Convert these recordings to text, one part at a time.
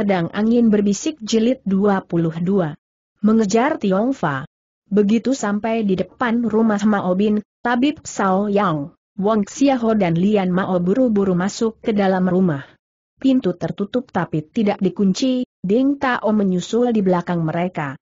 Pedang Angin Berbisik Jilid 22. Mengejar Tiong Fa. Begitu sampai di depan rumah Maobin, Tabib Sao Yang, Wong Xiaho dan Lian Mao buru-buru masuk ke dalam rumah. Pintu tertutup tapi tidak dikunci, Ding Tao menyusul di belakang mereka.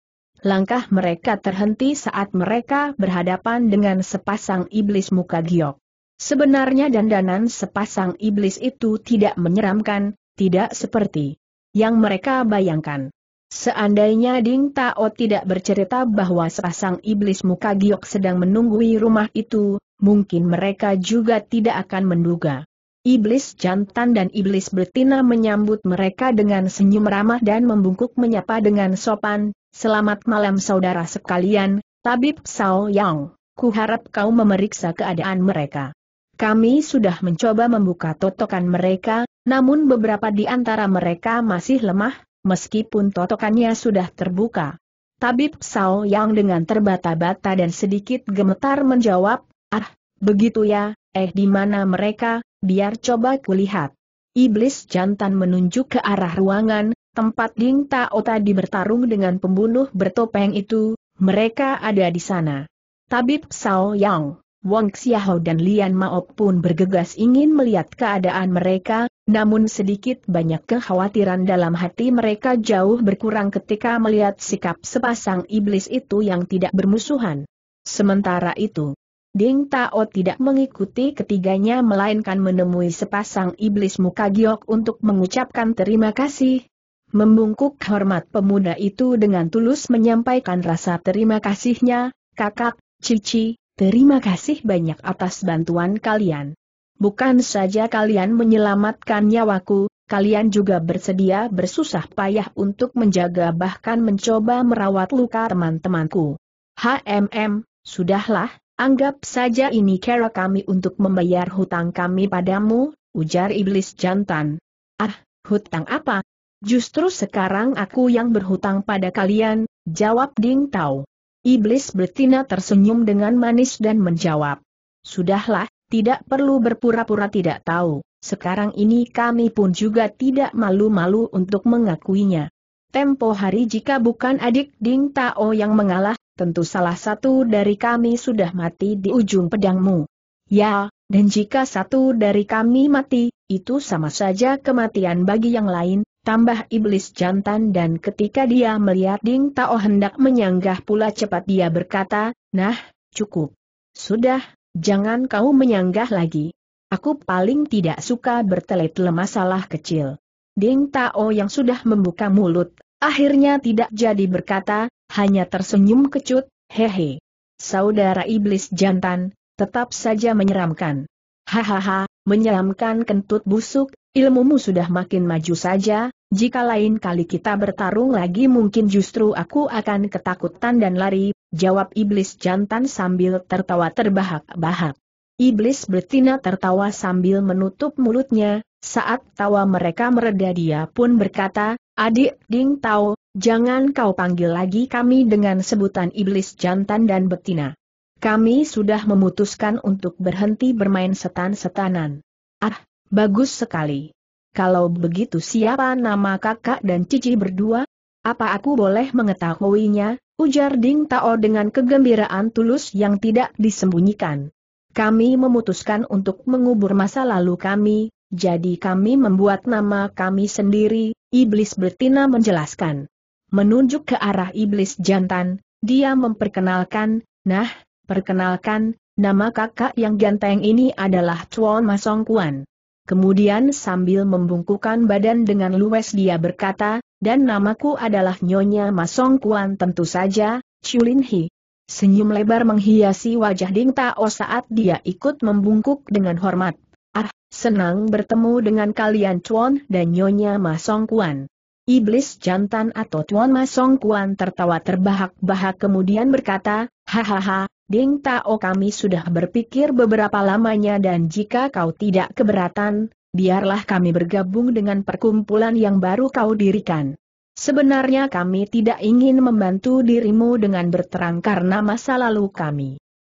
Langkah mereka terhenti saat mereka berhadapan dengan sepasang iblis muka giok. Sebenarnya dandanan sepasang iblis itu tidak menyeramkan, tidak seperti yang mereka bayangkan. Seandainya Ding Tao tidak bercerita bahwa sepasang iblis muka giok sedang menunggui rumah itu, mungkin mereka juga tidak akan menduga. Iblis jantan dan iblis betina menyambut mereka dengan senyum ramah dan membungkuk menyapa dengan sopan, Selamat malam saudara sekalian, Tabib Sao Yang, kuharap kau memeriksa keadaan mereka. Kami sudah mencoba membuka totokan mereka, namun beberapa di antara mereka masih lemah, meskipun totokannya sudah terbuka. Tabib Sao yang dengan terbata-bata dan sedikit gemetar menjawab, Ah, begitu ya, eh di mana mereka, biar coba kulihat. Iblis jantan menunjuk ke arah ruangan, tempat Ding Tao tadi bertarung dengan pembunuh bertopeng itu, mereka ada di sana. Tabib Sao Yang Wong Xiaho dan Lian Mao pun bergegas ingin melihat keadaan mereka, namun sedikit banyak kekhawatiran dalam hati mereka jauh berkurang ketika melihat sikap sepasang iblis itu yang tidak bermusuhan. Sementara itu, Ding Tao tidak mengikuti ketiganya melainkan menemui sepasang iblis muka giok untuk mengucapkan terima kasih. Membungkuk hormat pemuda itu dengan tulus menyampaikan rasa terima kasihnya, kakak, cici, Terima kasih banyak atas bantuan kalian. Bukan saja kalian menyelamatkan nyawaku, kalian juga bersedia bersusah payah untuk menjaga bahkan mencoba merawat luka teman-temanku. HMM, sudahlah, anggap saja ini cara kami untuk membayar hutang kami padamu, ujar iblis jantan. Ah, hutang apa? Justru sekarang aku yang berhutang pada kalian, jawab Ding Tao. Iblis betina tersenyum dengan manis dan menjawab. Sudahlah, tidak perlu berpura-pura tidak tahu, sekarang ini kami pun juga tidak malu-malu untuk mengakuinya. Tempo hari jika bukan adik Ding Tao yang mengalah, tentu salah satu dari kami sudah mati di ujung pedangmu. Ya, dan jika satu dari kami mati, itu sama saja kematian bagi yang lain, Tambah iblis jantan dan ketika dia melihat Ding Tao hendak menyanggah pula cepat dia berkata, Nah, cukup. Sudah, jangan kau menyanggah lagi. Aku paling tidak suka bertele-tele masalah kecil. Ding Tao yang sudah membuka mulut, akhirnya tidak jadi berkata, hanya tersenyum kecut, hehe. Saudara iblis jantan, tetap saja menyeramkan. Hahaha, menyeramkan kentut busuk, ilmumu sudah makin maju saja, jika lain kali kita bertarung lagi mungkin justru aku akan ketakutan dan lari, jawab iblis jantan sambil tertawa terbahak-bahak. Iblis betina tertawa sambil menutup mulutnya, saat tawa mereka mereda dia pun berkata, Adik Ding Tao, jangan kau panggil lagi kami dengan sebutan iblis jantan dan betina. Kami sudah memutuskan untuk berhenti bermain setan-setanan. Ah, Bagus sekali. Kalau begitu siapa nama kakak dan cici berdua? Apa aku boleh mengetahuinya? Ujar Ding Tao dengan kegembiraan tulus yang tidak disembunyikan. Kami memutuskan untuk mengubur masa lalu kami, jadi kami membuat nama kami sendiri, Iblis Betina menjelaskan. Menunjuk ke arah Iblis Jantan, dia memperkenalkan, nah, perkenalkan, nama kakak yang ganteng ini adalah Chuan Masong Kuan. Kemudian sambil membungkukan badan dengan luwes dia berkata, dan namaku adalah Nyonya Masong Kuan tentu saja, Chulin Hi. Senyum lebar menghiasi wajah Ding Tao saat dia ikut membungkuk dengan hormat. Ah, senang bertemu dengan kalian Chuan dan Nyonya Masong Kuan. Iblis jantan atau Tuan Masong Kuan tertawa terbahak-bahak kemudian berkata, Hahaha, Ding Tao kami sudah berpikir beberapa lamanya dan jika kau tidak keberatan, biarlah kami bergabung dengan perkumpulan yang baru kau dirikan. Sebenarnya kami tidak ingin membantu dirimu dengan berterang karena masa lalu kami.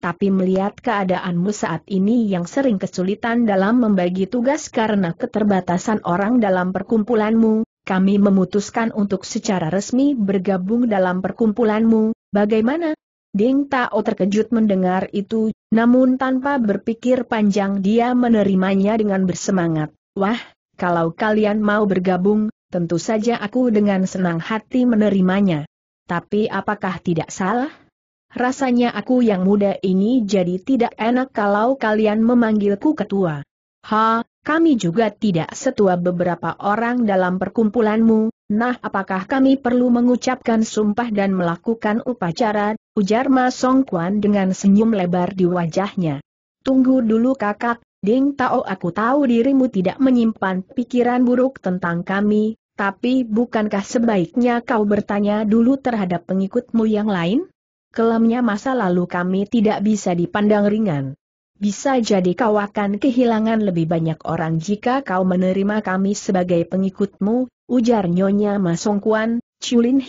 Tapi melihat keadaanmu saat ini yang sering kesulitan dalam membagi tugas karena keterbatasan orang dalam perkumpulanmu, kami memutuskan untuk secara resmi bergabung dalam perkumpulanmu, bagaimana? Ding Tao terkejut mendengar itu, namun tanpa berpikir panjang dia menerimanya dengan bersemangat. Wah, kalau kalian mau bergabung, tentu saja aku dengan senang hati menerimanya. Tapi apakah tidak salah? Rasanya aku yang muda ini jadi tidak enak kalau kalian memanggilku ketua. Ha, kami juga tidak setua beberapa orang dalam perkumpulanmu, nah apakah kami perlu mengucapkan sumpah dan melakukan upacara, ujar Ma Song Kuan dengan senyum lebar di wajahnya. Tunggu dulu kakak, Ding Tao aku tahu dirimu tidak menyimpan pikiran buruk tentang kami, tapi bukankah sebaiknya kau bertanya dulu terhadap pengikutmu yang lain? Kelamnya masa lalu kami tidak bisa dipandang ringan. Bisa jadi kau akan kehilangan lebih banyak orang jika kau menerima kami sebagai pengikutmu, ujar Nyonya Masongkuan, Kuan, Chulin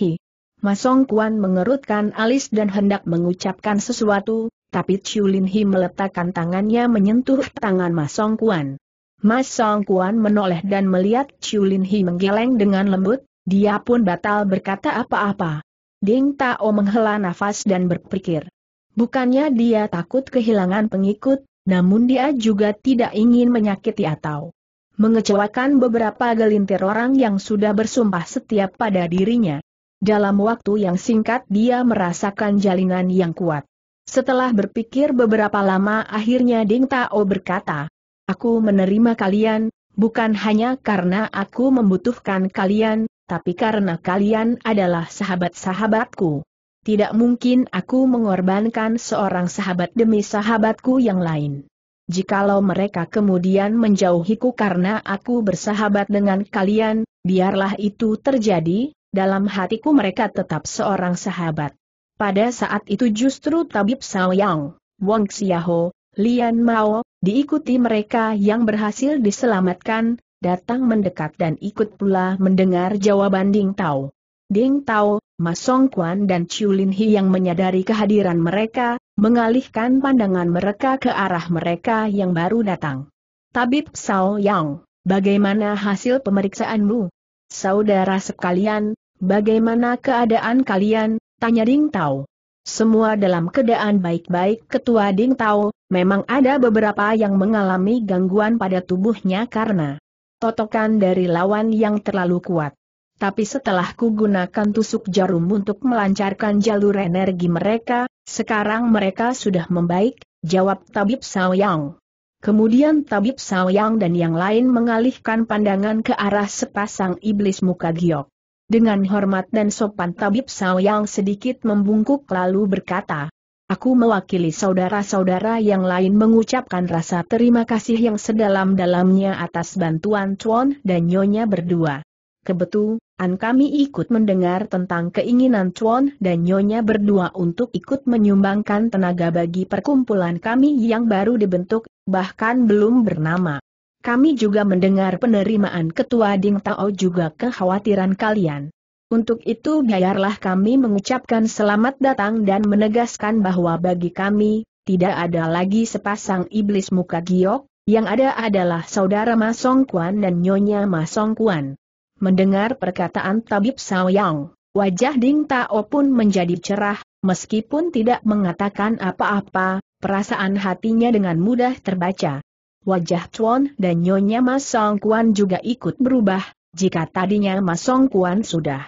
Masong mengerutkan alis dan hendak mengucapkan sesuatu, tapi Chulin meletakkan tangannya menyentuh tangan Masongkuan. Masongkuan menoleh dan melihat Chulin menggeleng dengan lembut, dia pun batal berkata apa-apa. Ding Tao menghela nafas dan berpikir. Bukannya dia takut kehilangan pengikut, namun dia juga tidak ingin menyakiti atau mengecewakan beberapa gelintir orang yang sudah bersumpah setia pada dirinya. Dalam waktu yang singkat dia merasakan jalinan yang kuat. Setelah berpikir beberapa lama akhirnya Ding Tao berkata, Aku menerima kalian, bukan hanya karena aku membutuhkan kalian, tapi karena kalian adalah sahabat-sahabatku. Tidak mungkin aku mengorbankan seorang sahabat demi sahabatku yang lain. Jikalau mereka kemudian menjauhiku karena aku bersahabat dengan kalian, biarlah itu terjadi, dalam hatiku mereka tetap seorang sahabat. Pada saat itu justru Tabib Saoyang, Wong Xiaho, Lian Mao, diikuti mereka yang berhasil diselamatkan, datang mendekat dan ikut pula mendengar jawaban Ding Tao. Ding Tao, Masong Song dan Chiu Lin Hi yang menyadari kehadiran mereka, mengalihkan pandangan mereka ke arah mereka yang baru datang. Tabib Sao Yang, bagaimana hasil pemeriksaanmu? Saudara sekalian, bagaimana keadaan kalian? Tanya Ding Tao. Semua dalam keadaan baik-baik ketua Ding Tao, memang ada beberapa yang mengalami gangguan pada tubuhnya karena totokan dari lawan yang terlalu kuat tapi setelah ku gunakan tusuk jarum untuk melancarkan jalur energi mereka, sekarang mereka sudah membaik, jawab Tabib Saoyang. Kemudian Tabib Saoyang dan yang lain mengalihkan pandangan ke arah sepasang iblis muka giok. Dengan hormat dan sopan Tabib Saoyang sedikit membungkuk lalu berkata, Aku mewakili saudara-saudara yang lain mengucapkan rasa terima kasih yang sedalam-dalamnya atas bantuan Tuan dan Nyonya berdua. Kebetulan kami ikut mendengar tentang keinginan Chuan dan Nyonya berdua untuk ikut menyumbangkan tenaga bagi perkumpulan kami yang baru dibentuk, bahkan belum bernama. Kami juga mendengar penerimaan Ketua Ding Tao juga kekhawatiran kalian. Untuk itu biarlah kami mengucapkan selamat datang dan menegaskan bahwa bagi kami, tidak ada lagi sepasang iblis muka giok, yang ada adalah saudara Masong Kuan dan Nyonya Masong Kuan. Mendengar perkataan Tabib Saoyang, wajah Ding Tao pun menjadi cerah, meskipun tidak mengatakan apa-apa, perasaan hatinya dengan mudah terbaca. Wajah Chuan dan Nyonya Mas Song Kuan juga ikut berubah, jika tadinya Mas Song Kuan sudah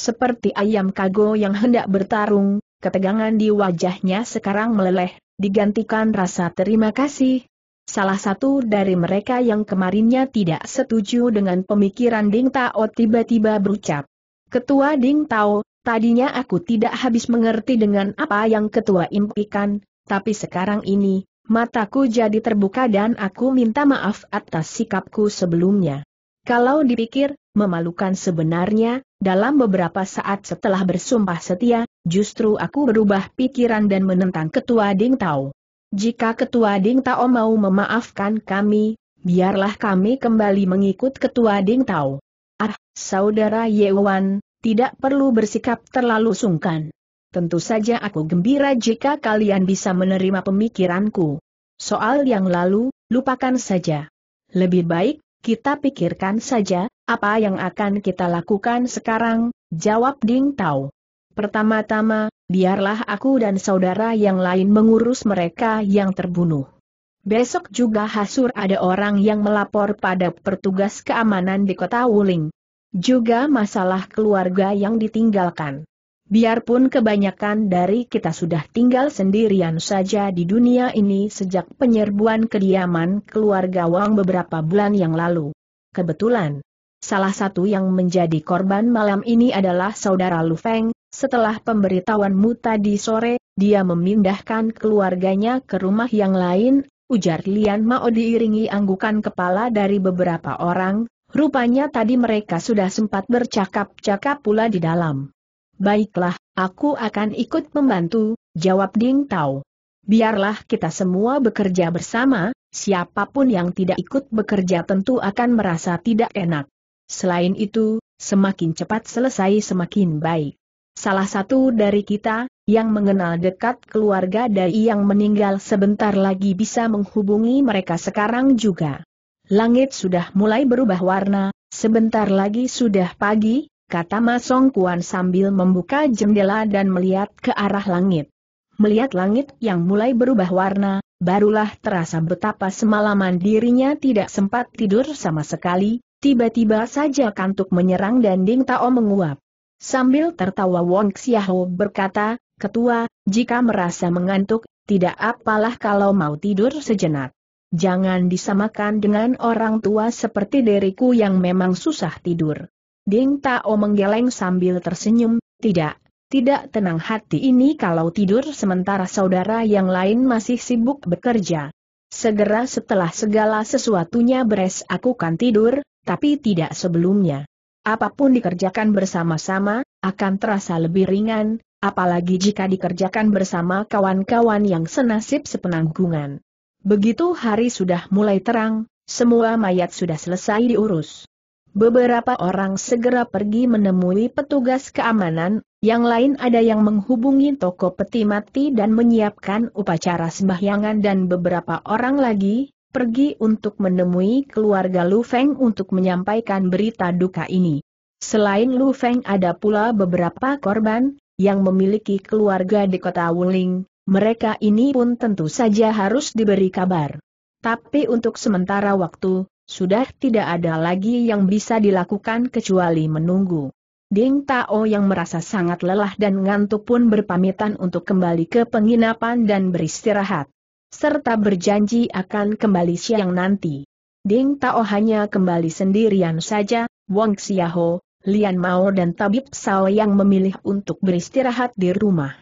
seperti ayam kago yang hendak bertarung, ketegangan di wajahnya sekarang meleleh, digantikan rasa terima kasih, Salah satu dari mereka yang kemarinnya tidak setuju dengan pemikiran Ding Tao tiba-tiba berucap. Ketua Ding Tao, tadinya aku tidak habis mengerti dengan apa yang ketua impikan, tapi sekarang ini, mataku jadi terbuka dan aku minta maaf atas sikapku sebelumnya. Kalau dipikir, memalukan sebenarnya, dalam beberapa saat setelah bersumpah setia, justru aku berubah pikiran dan menentang ketua Ding Tao. Jika Ketua Ding Tao mau memaafkan kami, biarlah kami kembali mengikut Ketua Ding Tao. Ah, Saudara Yewan, tidak perlu bersikap terlalu sungkan. Tentu saja aku gembira jika kalian bisa menerima pemikiranku. Soal yang lalu, lupakan saja. Lebih baik, kita pikirkan saja, apa yang akan kita lakukan sekarang, jawab Ding Tao. Pertama-tama, biarlah aku dan saudara yang lain mengurus mereka yang terbunuh. Besok juga Hasur ada orang yang melapor pada pertugas keamanan di kota Wuling. Juga masalah keluarga yang ditinggalkan. Biarpun kebanyakan dari kita sudah tinggal sendirian saja di dunia ini sejak penyerbuan kediaman keluarga Wang beberapa bulan yang lalu. Kebetulan, salah satu yang menjadi korban malam ini adalah saudara Lu Feng, setelah pemberitahuanmu tadi sore, dia memindahkan keluarganya ke rumah yang lain, ujar Lian Mao diiringi anggukan kepala dari beberapa orang, rupanya tadi mereka sudah sempat bercakap-cakap pula di dalam. Baiklah, aku akan ikut membantu, jawab Ding Tao. Biarlah kita semua bekerja bersama, siapapun yang tidak ikut bekerja tentu akan merasa tidak enak. Selain itu, semakin cepat selesai semakin baik. Salah satu dari kita, yang mengenal dekat keluarga dari yang meninggal sebentar lagi bisa menghubungi mereka sekarang juga. Langit sudah mulai berubah warna, sebentar lagi sudah pagi, kata Masong Kuan sambil membuka jendela dan melihat ke arah langit. Melihat langit yang mulai berubah warna, barulah terasa betapa semalaman dirinya tidak sempat tidur sama sekali, tiba-tiba saja kantuk menyerang dan Ding Tao menguap. Sambil tertawa Wong Xiaoho berkata, Ketua, jika merasa mengantuk, tidak apalah kalau mau tidur sejenak. Jangan disamakan dengan orang tua seperti diriku yang memang susah tidur. Ding Tao menggeleng sambil tersenyum, tidak, tidak tenang hati ini kalau tidur sementara saudara yang lain masih sibuk bekerja. Segera setelah segala sesuatunya beres aku kan tidur, tapi tidak sebelumnya apapun dikerjakan bersama-sama, akan terasa lebih ringan, apalagi jika dikerjakan bersama kawan-kawan yang senasib sepenanggungan. Begitu hari sudah mulai terang, semua mayat sudah selesai diurus. Beberapa orang segera pergi menemui petugas keamanan, yang lain ada yang menghubungi toko peti mati dan menyiapkan upacara sembahyangan dan beberapa orang lagi, pergi untuk menemui keluarga Lu Feng untuk menyampaikan berita duka ini. Selain Lu Feng ada pula beberapa korban, yang memiliki keluarga di kota Wuling, mereka ini pun tentu saja harus diberi kabar. Tapi untuk sementara waktu, sudah tidak ada lagi yang bisa dilakukan kecuali menunggu. Ding Tao yang merasa sangat lelah dan ngantuk pun berpamitan untuk kembali ke penginapan dan beristirahat serta berjanji akan kembali siang nanti. Ding Tao hanya kembali sendirian saja, Wang Xiaho, Lian Mao dan Tabib Sao yang memilih untuk beristirahat di rumah.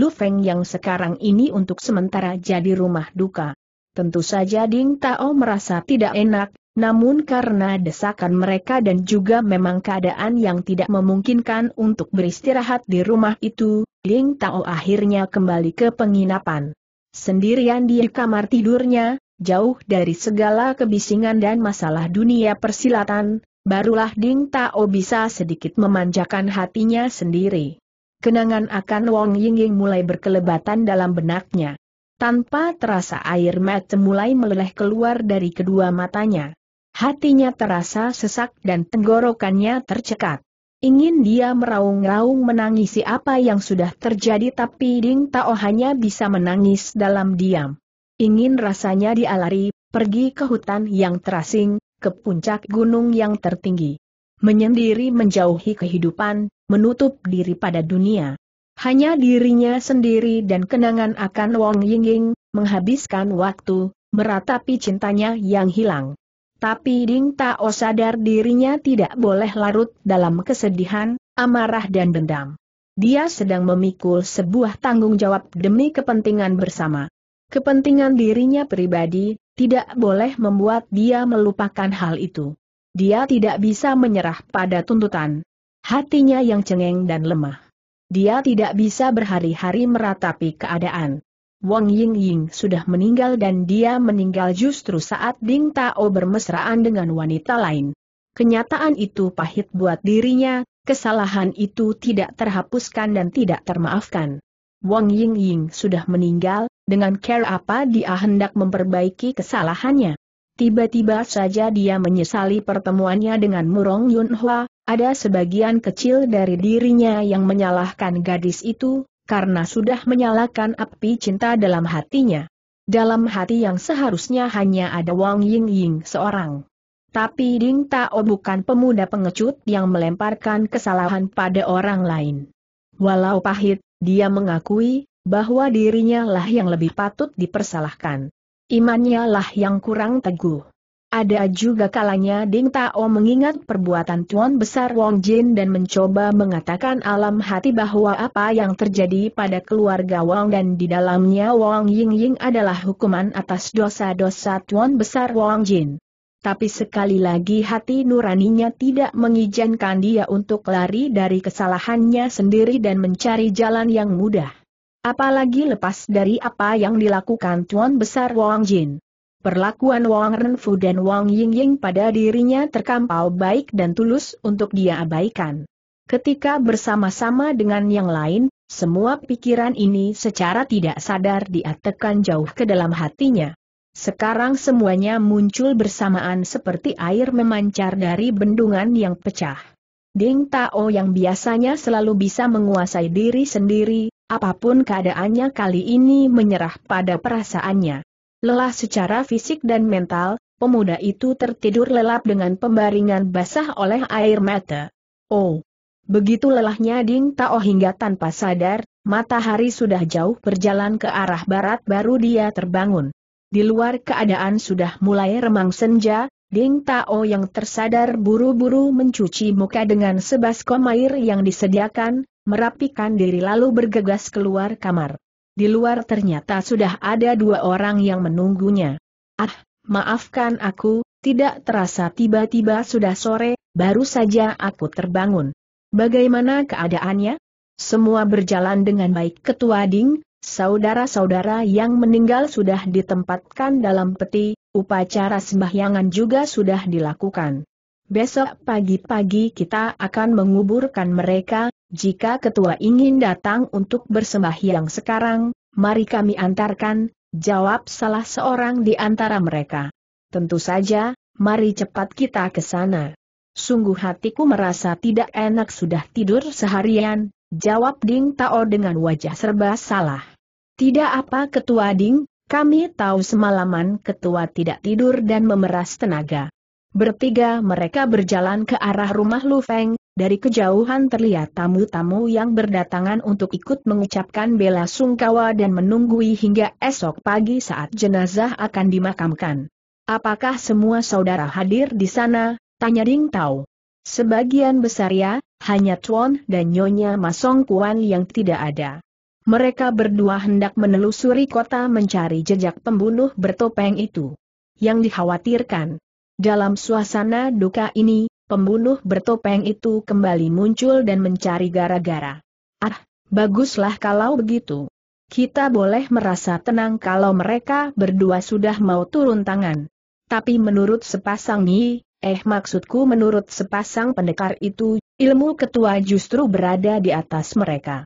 Lu Feng yang sekarang ini untuk sementara jadi rumah duka. Tentu saja Ding Tao merasa tidak enak, namun karena desakan mereka dan juga memang keadaan yang tidak memungkinkan untuk beristirahat di rumah itu, Ding Tao akhirnya kembali ke penginapan. Sendirian di kamar tidurnya, jauh dari segala kebisingan dan masalah dunia persilatan, barulah Ding Tao bisa sedikit memanjakan hatinya sendiri. Kenangan akan Wong Yingying mulai berkelebatan dalam benaknya. Tanpa terasa air mata mulai meleleh keluar dari kedua matanya. Hatinya terasa sesak dan tenggorokannya tercekat. Ingin dia meraung-raung menangisi apa yang sudah terjadi tapi Ding Tao hanya bisa menangis dalam diam. Ingin rasanya dialari, pergi ke hutan yang terasing, ke puncak gunung yang tertinggi. Menyendiri menjauhi kehidupan, menutup diri pada dunia. Hanya dirinya sendiri dan kenangan akan Wong Ying Ying, menghabiskan waktu, meratapi cintanya yang hilang. Tapi Ding Tao sadar dirinya tidak boleh larut dalam kesedihan, amarah dan dendam. Dia sedang memikul sebuah tanggung jawab demi kepentingan bersama. Kepentingan dirinya pribadi, tidak boleh membuat dia melupakan hal itu. Dia tidak bisa menyerah pada tuntutan. Hatinya yang cengeng dan lemah. Dia tidak bisa berhari-hari meratapi keadaan. Wang Ying Ying sudah meninggal dan dia meninggal justru saat Ding Tao bermesraan dengan wanita lain. Kenyataan itu pahit buat dirinya, kesalahan itu tidak terhapuskan dan tidak termaafkan. Wang Ying Ying sudah meninggal, dengan care apa dia hendak memperbaiki kesalahannya. Tiba-tiba saja dia menyesali pertemuannya dengan Murong Yunhua, ada sebagian kecil dari dirinya yang menyalahkan gadis itu, karena sudah menyalakan api cinta dalam hatinya. Dalam hati yang seharusnya hanya ada Wang Ying Ying seorang. Tapi Ding Tao bukan pemuda pengecut yang melemparkan kesalahan pada orang lain. Walau pahit, dia mengakui bahwa dirinya lah yang lebih patut dipersalahkan. Imannya lah yang kurang teguh. Ada juga kalanya Ding Tao mengingat perbuatan Tuan Besar Wong Jin dan mencoba mengatakan alam hati bahwa apa yang terjadi pada keluarga Wong dan di dalamnya Wong Ying Ying adalah hukuman atas dosa-dosa Tuan Besar Wong Jin. Tapi sekali lagi hati nuraninya tidak mengizinkan dia untuk lari dari kesalahannya sendiri dan mencari jalan yang mudah. Apalagi lepas dari apa yang dilakukan Tuan Besar Wang Jin. Perlakuan Wang Renfu dan Wang Yingying pada dirinya terkampau baik dan tulus untuk dia abaikan. Ketika bersama-sama dengan yang lain, semua pikiran ini secara tidak sadar diatekan jauh ke dalam hatinya. Sekarang semuanya muncul bersamaan seperti air memancar dari bendungan yang pecah. Ding Tao yang biasanya selalu bisa menguasai diri sendiri, apapun keadaannya kali ini menyerah pada perasaannya. Lelah secara fisik dan mental, pemuda itu tertidur lelap dengan pembaringan basah oleh air mata. Oh! Begitu lelahnya Ding Tao hingga tanpa sadar, matahari sudah jauh berjalan ke arah barat baru dia terbangun. Di luar keadaan sudah mulai remang senja, Ding Tao yang tersadar buru-buru mencuci muka dengan sebaskom air yang disediakan, merapikan diri lalu bergegas keluar kamar. Di luar ternyata sudah ada dua orang yang menunggunya. Ah, maafkan aku, tidak terasa tiba-tiba sudah sore, baru saja aku terbangun. Bagaimana keadaannya? Semua berjalan dengan baik Ketua Ding, saudara-saudara yang meninggal sudah ditempatkan dalam peti, upacara sembahyangan juga sudah dilakukan. Besok pagi-pagi kita akan menguburkan mereka, jika ketua ingin datang untuk bersembahyang sekarang, mari kami antarkan, jawab salah seorang di antara mereka. Tentu saja, mari cepat kita ke sana. Sungguh hatiku merasa tidak enak sudah tidur seharian, jawab Ding Tao dengan wajah serba salah. Tidak apa ketua Ding, kami tahu semalaman ketua tidak tidur dan memeras tenaga. Bertiga mereka berjalan ke arah rumah Lu Feng, dari kejauhan terlihat tamu-tamu yang berdatangan untuk ikut mengucapkan bela sungkawa dan menunggui hingga esok pagi saat jenazah akan dimakamkan. Apakah semua saudara hadir di sana? Tanya Ding Tao. Sebagian besar ya, hanya Chuan dan Nyonya Masong Kuan yang tidak ada. Mereka berdua hendak menelusuri kota mencari jejak pembunuh bertopeng itu. Yang dikhawatirkan, dalam suasana duka ini, pembunuh bertopeng itu kembali muncul dan mencari gara-gara. Ah, baguslah kalau begitu. Kita boleh merasa tenang kalau mereka berdua sudah mau turun tangan. Tapi menurut sepasang Nyi, eh maksudku menurut sepasang pendekar itu, ilmu ketua justru berada di atas mereka.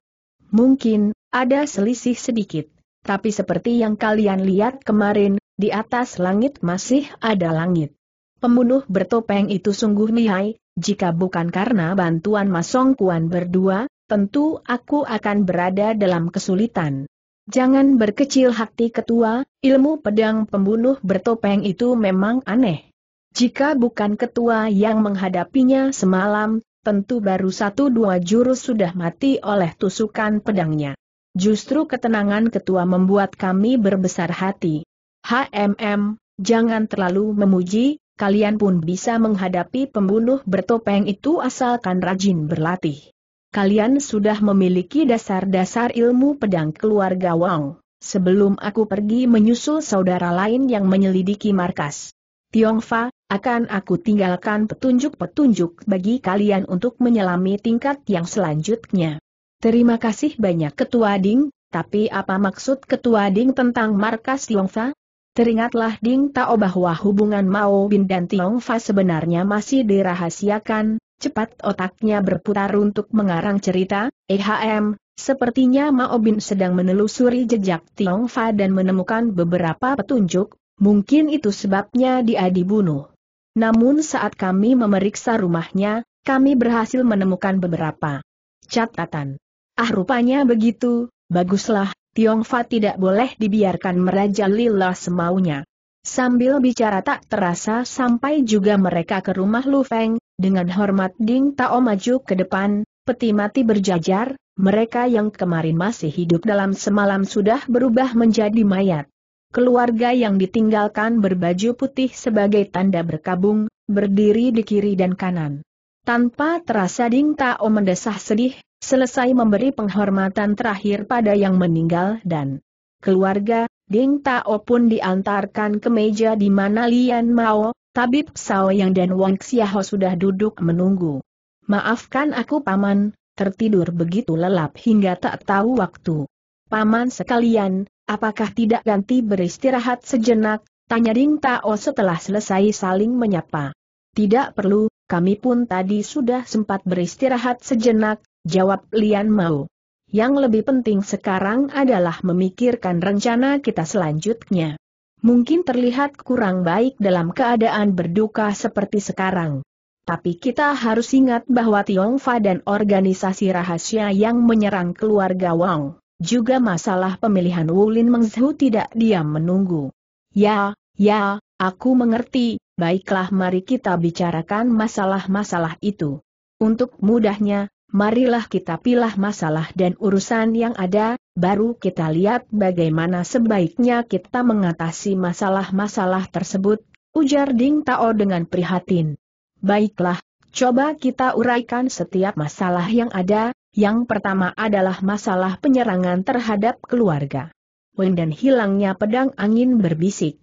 Mungkin, ada selisih sedikit. Tapi seperti yang kalian lihat kemarin, di atas langit masih ada langit. Pembunuh bertopeng itu sungguh nihai, jika bukan karena bantuan Masong Kuan berdua, tentu aku akan berada dalam kesulitan. Jangan berkecil hati ketua, ilmu pedang pembunuh bertopeng itu memang aneh. Jika bukan ketua yang menghadapinya semalam, tentu baru satu dua jurus sudah mati oleh tusukan pedangnya. Justru ketenangan ketua membuat kami berbesar hati. HMM, jangan terlalu memuji, kalian pun bisa menghadapi pembunuh bertopeng itu asalkan rajin berlatih. Kalian sudah memiliki dasar-dasar ilmu pedang keluarga Wang, sebelum aku pergi menyusul saudara lain yang menyelidiki markas. Tiongfa, akan aku tinggalkan petunjuk-petunjuk bagi kalian untuk menyelami tingkat yang selanjutnya. Terima kasih banyak Ketua Ding, tapi apa maksud Ketua Ding tentang markas Tiongfa? Teringatlah Ding Tao bahwa hubungan Mao Bin dan Tiong Fa sebenarnya masih dirahasiakan, cepat otaknya berputar untuk mengarang cerita, EHM, sepertinya Mao Bin sedang menelusuri jejak Tiong Fa dan menemukan beberapa petunjuk, mungkin itu sebabnya dia dibunuh. Namun saat kami memeriksa rumahnya, kami berhasil menemukan beberapa catatan. Ah rupanya begitu, baguslah, Fa tidak boleh dibiarkan lila semaunya. Sambil bicara tak terasa sampai juga mereka ke rumah Lu Feng, dengan hormat Ding Tao maju ke depan, peti mati berjajar, mereka yang kemarin masih hidup dalam semalam sudah berubah menjadi mayat. Keluarga yang ditinggalkan berbaju putih sebagai tanda berkabung, berdiri di kiri dan kanan. Tanpa terasa Ding Tao mendesah sedih, Selesai memberi penghormatan terakhir pada yang meninggal dan keluarga, Ding Tao pun diantarkan ke meja di mana Lian Mao, Tabib Sao Yang dan Wang Xiaho sudah duduk menunggu. Maafkan aku paman, tertidur begitu lelap hingga tak tahu waktu. Paman sekalian, apakah tidak ganti beristirahat sejenak, tanya Ding Tao setelah selesai saling menyapa. Tidak perlu, kami pun tadi sudah sempat beristirahat sejenak, Jawab Lian Mao. Yang lebih penting sekarang adalah memikirkan rencana kita selanjutnya. Mungkin terlihat kurang baik dalam keadaan berduka seperti sekarang. Tapi kita harus ingat bahwa Tiongfa dan organisasi rahasia yang menyerang keluarga Wang, juga masalah pemilihan Wulin Mengzhu tidak diam menunggu. Ya, ya, aku mengerti, baiklah mari kita bicarakan masalah-masalah itu. Untuk mudahnya, marilah kita pilah masalah dan urusan yang ada, baru kita lihat bagaimana sebaiknya kita mengatasi masalah-masalah tersebut, ujar Ding Tao dengan prihatin. Baiklah, coba kita uraikan setiap masalah yang ada, yang pertama adalah masalah penyerangan terhadap keluarga. Wen dan hilangnya pedang angin berbisik.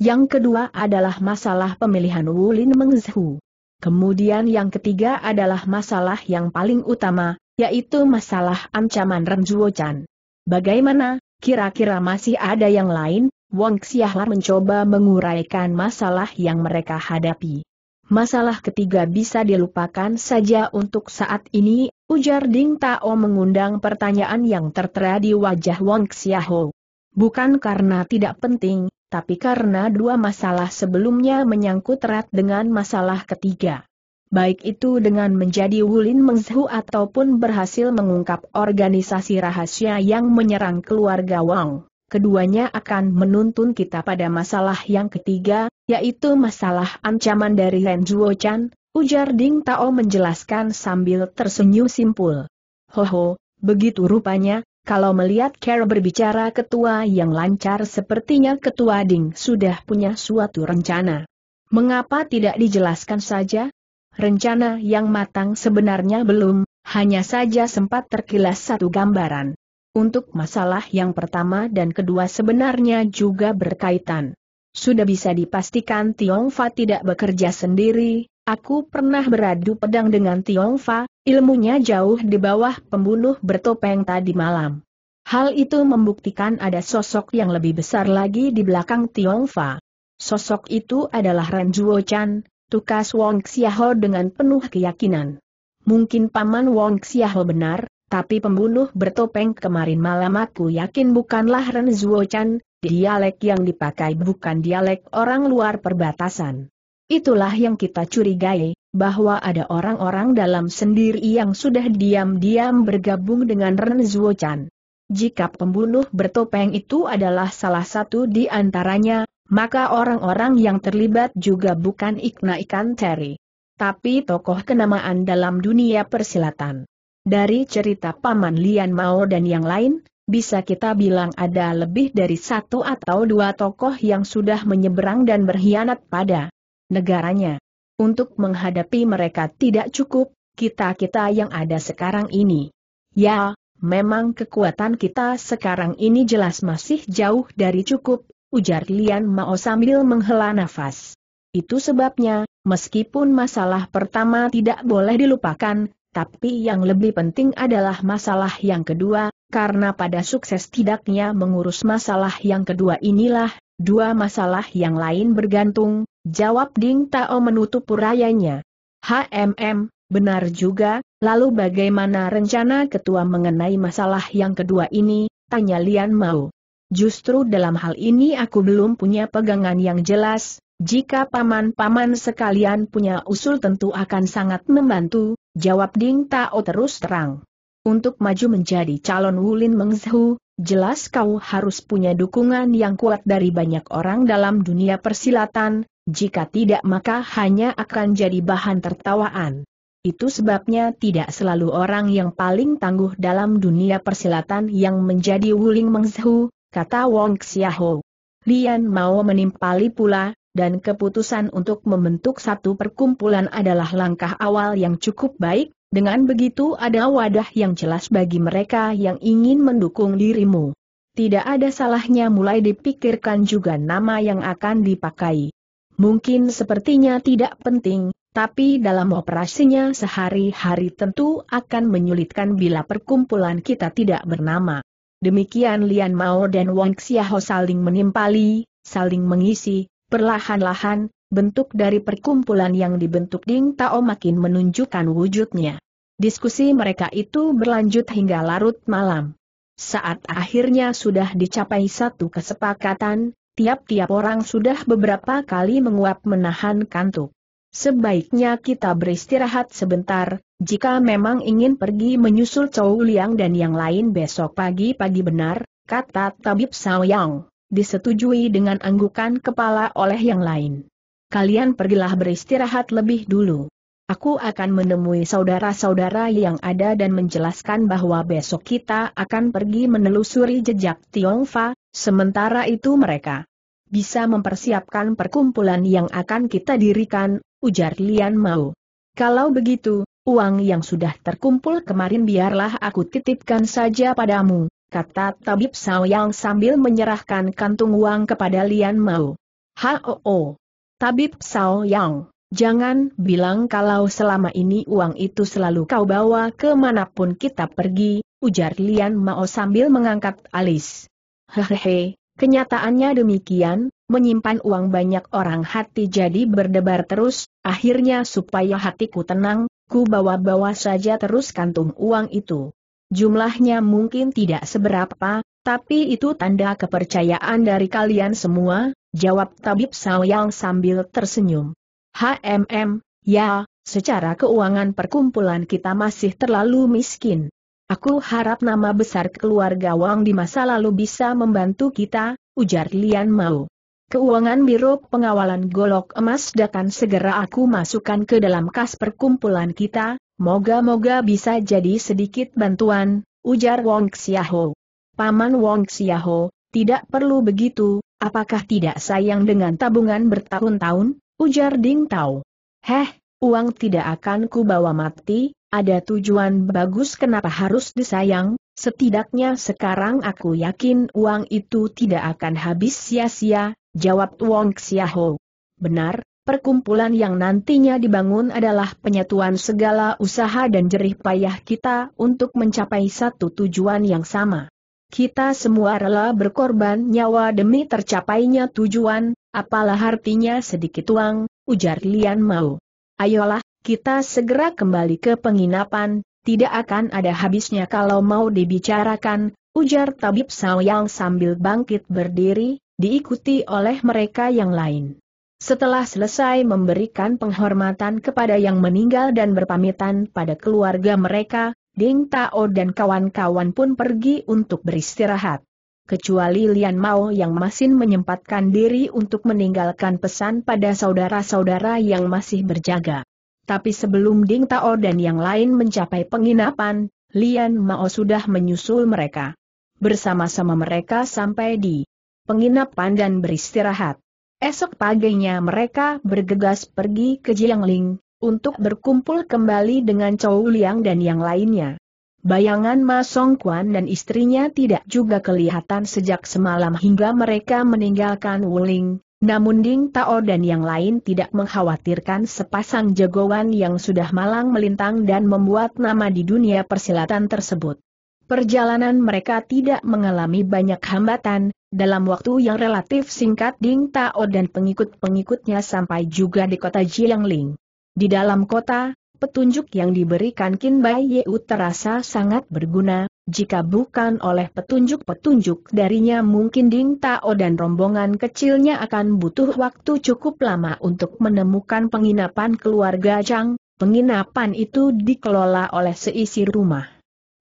Yang kedua adalah masalah pemilihan Wulin Mengzhu. Kemudian yang ketiga adalah masalah yang paling utama, yaitu masalah ancaman Renjuo Chan. Bagaimana, kira-kira masih ada yang lain? Wang Xiahlar mencoba menguraikan masalah yang mereka hadapi. Masalah ketiga bisa dilupakan saja untuk saat ini, ujar Ding Tao mengundang pertanyaan yang tertera di wajah Wang Xiahou. Bukan karena tidak penting, tapi karena dua masalah sebelumnya menyangkut erat dengan masalah ketiga. Baik itu dengan menjadi Wulin Mengzhu ataupun berhasil mengungkap organisasi rahasia yang menyerang keluarga Wang. Keduanya akan menuntun kita pada masalah yang ketiga, yaitu masalah ancaman dari Ren Chan, ujar Ding Tao menjelaskan sambil tersenyum simpul. Hoho, begitu rupanya, kalau melihat Carol berbicara ketua yang lancar sepertinya ketua Ding sudah punya suatu rencana. Mengapa tidak dijelaskan saja? Rencana yang matang sebenarnya belum, hanya saja sempat terkilas satu gambaran. Untuk masalah yang pertama dan kedua sebenarnya juga berkaitan. Sudah bisa dipastikan Tiongfa tidak bekerja sendiri, Aku pernah beradu pedang dengan Tiong Fa, ilmunya jauh di bawah pembunuh bertopeng tadi malam. Hal itu membuktikan ada sosok yang lebih besar lagi di belakang Tiong Fa. Sosok itu adalah Ren Zhuo Chan, tukas Wong Xiaho dengan penuh keyakinan. Mungkin paman Wong Xiaho benar, tapi pembunuh bertopeng kemarin malam aku yakin bukanlah Ren Zhuo Chan, dialek yang dipakai bukan dialek orang luar perbatasan. Itulah yang kita curigai, bahwa ada orang-orang dalam sendiri yang sudah diam-diam bergabung dengan Ren Zuo-chan. Jika pembunuh bertopeng itu adalah salah satu di antaranya, maka orang-orang yang terlibat juga bukan Ikna Ikan Teri. Tapi tokoh kenamaan dalam dunia persilatan. Dari cerita Paman Lian Mao dan yang lain, bisa kita bilang ada lebih dari satu atau dua tokoh yang sudah menyeberang dan berkhianat pada negaranya. Untuk menghadapi mereka tidak cukup, kita-kita yang ada sekarang ini. Ya, memang kekuatan kita sekarang ini jelas masih jauh dari cukup, ujar Lian Mao sambil menghela nafas. Itu sebabnya, meskipun masalah pertama tidak boleh dilupakan, tapi yang lebih penting adalah masalah yang kedua, karena pada sukses tidaknya mengurus masalah yang kedua inilah, Dua masalah yang lain bergantung, jawab Ding Tao menutup purayanya. HMM, benar juga, lalu bagaimana rencana ketua mengenai masalah yang kedua ini, tanya Lian Mao. Justru dalam hal ini aku belum punya pegangan yang jelas, jika paman-paman sekalian punya usul tentu akan sangat membantu, jawab Ding Tao terus terang. Untuk maju menjadi calon Wulin Mengzhu, jelas kau harus punya dukungan yang kuat dari banyak orang dalam dunia persilatan, jika tidak maka hanya akan jadi bahan tertawaan. Itu sebabnya tidak selalu orang yang paling tangguh dalam dunia persilatan yang menjadi Wuling Mengzhu, kata Wong Xiaho. Lian mau menimpali pula, dan keputusan untuk membentuk satu perkumpulan adalah langkah awal yang cukup baik, dengan begitu ada wadah yang jelas bagi mereka yang ingin mendukung dirimu. Tidak ada salahnya mulai dipikirkan juga nama yang akan dipakai. Mungkin sepertinya tidak penting, tapi dalam operasinya sehari-hari tentu akan menyulitkan bila perkumpulan kita tidak bernama. Demikian Lian Mao dan Wang Xiaho saling menimpali, saling mengisi, perlahan-lahan, bentuk dari perkumpulan yang dibentuk Ding Tao makin menunjukkan wujudnya. Diskusi mereka itu berlanjut hingga larut malam. Saat akhirnya sudah dicapai satu kesepakatan, tiap-tiap orang sudah beberapa kali menguap menahan kantuk. Sebaiknya kita beristirahat sebentar, jika memang ingin pergi menyusul Chow Liang dan yang lain besok pagi-pagi benar, kata Tabib Sao Yang, disetujui dengan anggukan kepala oleh yang lain kalian pergilah beristirahat lebih dulu. Aku akan menemui saudara-saudara yang ada dan menjelaskan bahwa besok kita akan pergi menelusuri jejak Tiongfa, sementara itu mereka bisa mempersiapkan perkumpulan yang akan kita dirikan, ujar Lian Mao. Kalau begitu, uang yang sudah terkumpul kemarin biarlah aku titipkan saja padamu, kata Tabib Sao yang sambil menyerahkan kantung uang kepada Lian Mao. Hao, oh, oh. Tabib Sao Yang, jangan bilang kalau selama ini uang itu selalu kau bawa kemanapun kita pergi, ujar Lian Mao sambil mengangkat alis. Hehehe, kenyataannya demikian, menyimpan uang banyak orang hati jadi berdebar terus, akhirnya supaya hatiku tenang, ku bawa-bawa saja terus kantung uang itu. Jumlahnya mungkin tidak seberapa, tapi itu tanda kepercayaan dari kalian semua, jawab Tabib yang sambil tersenyum. HMM, ya, secara keuangan perkumpulan kita masih terlalu miskin. Aku harap nama besar keluarga Wang di masa lalu bisa membantu kita, ujar Lian Mao. Keuangan Biro Pengawalan Golok Emas Dakan segera aku masukkan ke dalam kas perkumpulan kita, moga-moga bisa jadi sedikit bantuan, ujar Wong Xiahou. Paman Wong Xiaho, tidak perlu begitu, apakah tidak sayang dengan tabungan bertahun-tahun, ujar Ding Tao. Heh, uang tidak akan kubawa mati, ada tujuan bagus kenapa harus disayang, setidaknya sekarang aku yakin uang itu tidak akan habis sia-sia, jawab Wong Xiaho. Benar, perkumpulan yang nantinya dibangun adalah penyatuan segala usaha dan jerih payah kita untuk mencapai satu tujuan yang sama. Kita semua rela berkorban nyawa demi tercapainya tujuan, apalah artinya sedikit uang, ujar Lian Mao. Ayolah, kita segera kembali ke penginapan, tidak akan ada habisnya kalau mau dibicarakan, ujar Tabib yang sambil bangkit berdiri, diikuti oleh mereka yang lain. Setelah selesai memberikan penghormatan kepada yang meninggal dan berpamitan pada keluarga mereka, Ding Tao dan kawan-kawan pun pergi untuk beristirahat. Kecuali Lian Mao yang masih menyempatkan diri untuk meninggalkan pesan pada saudara-saudara yang masih berjaga. Tapi sebelum Ding Tao dan yang lain mencapai penginapan, Lian Mao sudah menyusul mereka. Bersama-sama mereka sampai di penginapan dan beristirahat. Esok paginya mereka bergegas pergi ke Jiangling, untuk berkumpul kembali dengan Chow Liang dan yang lainnya. Bayangan Ma Song dan istrinya tidak juga kelihatan sejak semalam hingga mereka meninggalkan Wuling, namun Ding Tao dan yang lain tidak mengkhawatirkan sepasang jagoan yang sudah malang melintang dan membuat nama di dunia persilatan tersebut. Perjalanan mereka tidak mengalami banyak hambatan, dalam waktu yang relatif singkat Ding Tao dan pengikut-pengikutnya sampai juga di kota Jiangling. Di dalam kota, petunjuk yang diberikan Kin Bai Yeu terasa sangat berguna, jika bukan oleh petunjuk-petunjuk darinya mungkin Ding Tao dan rombongan kecilnya akan butuh waktu cukup lama untuk menemukan penginapan keluarga Chang, penginapan itu dikelola oleh seisi rumah.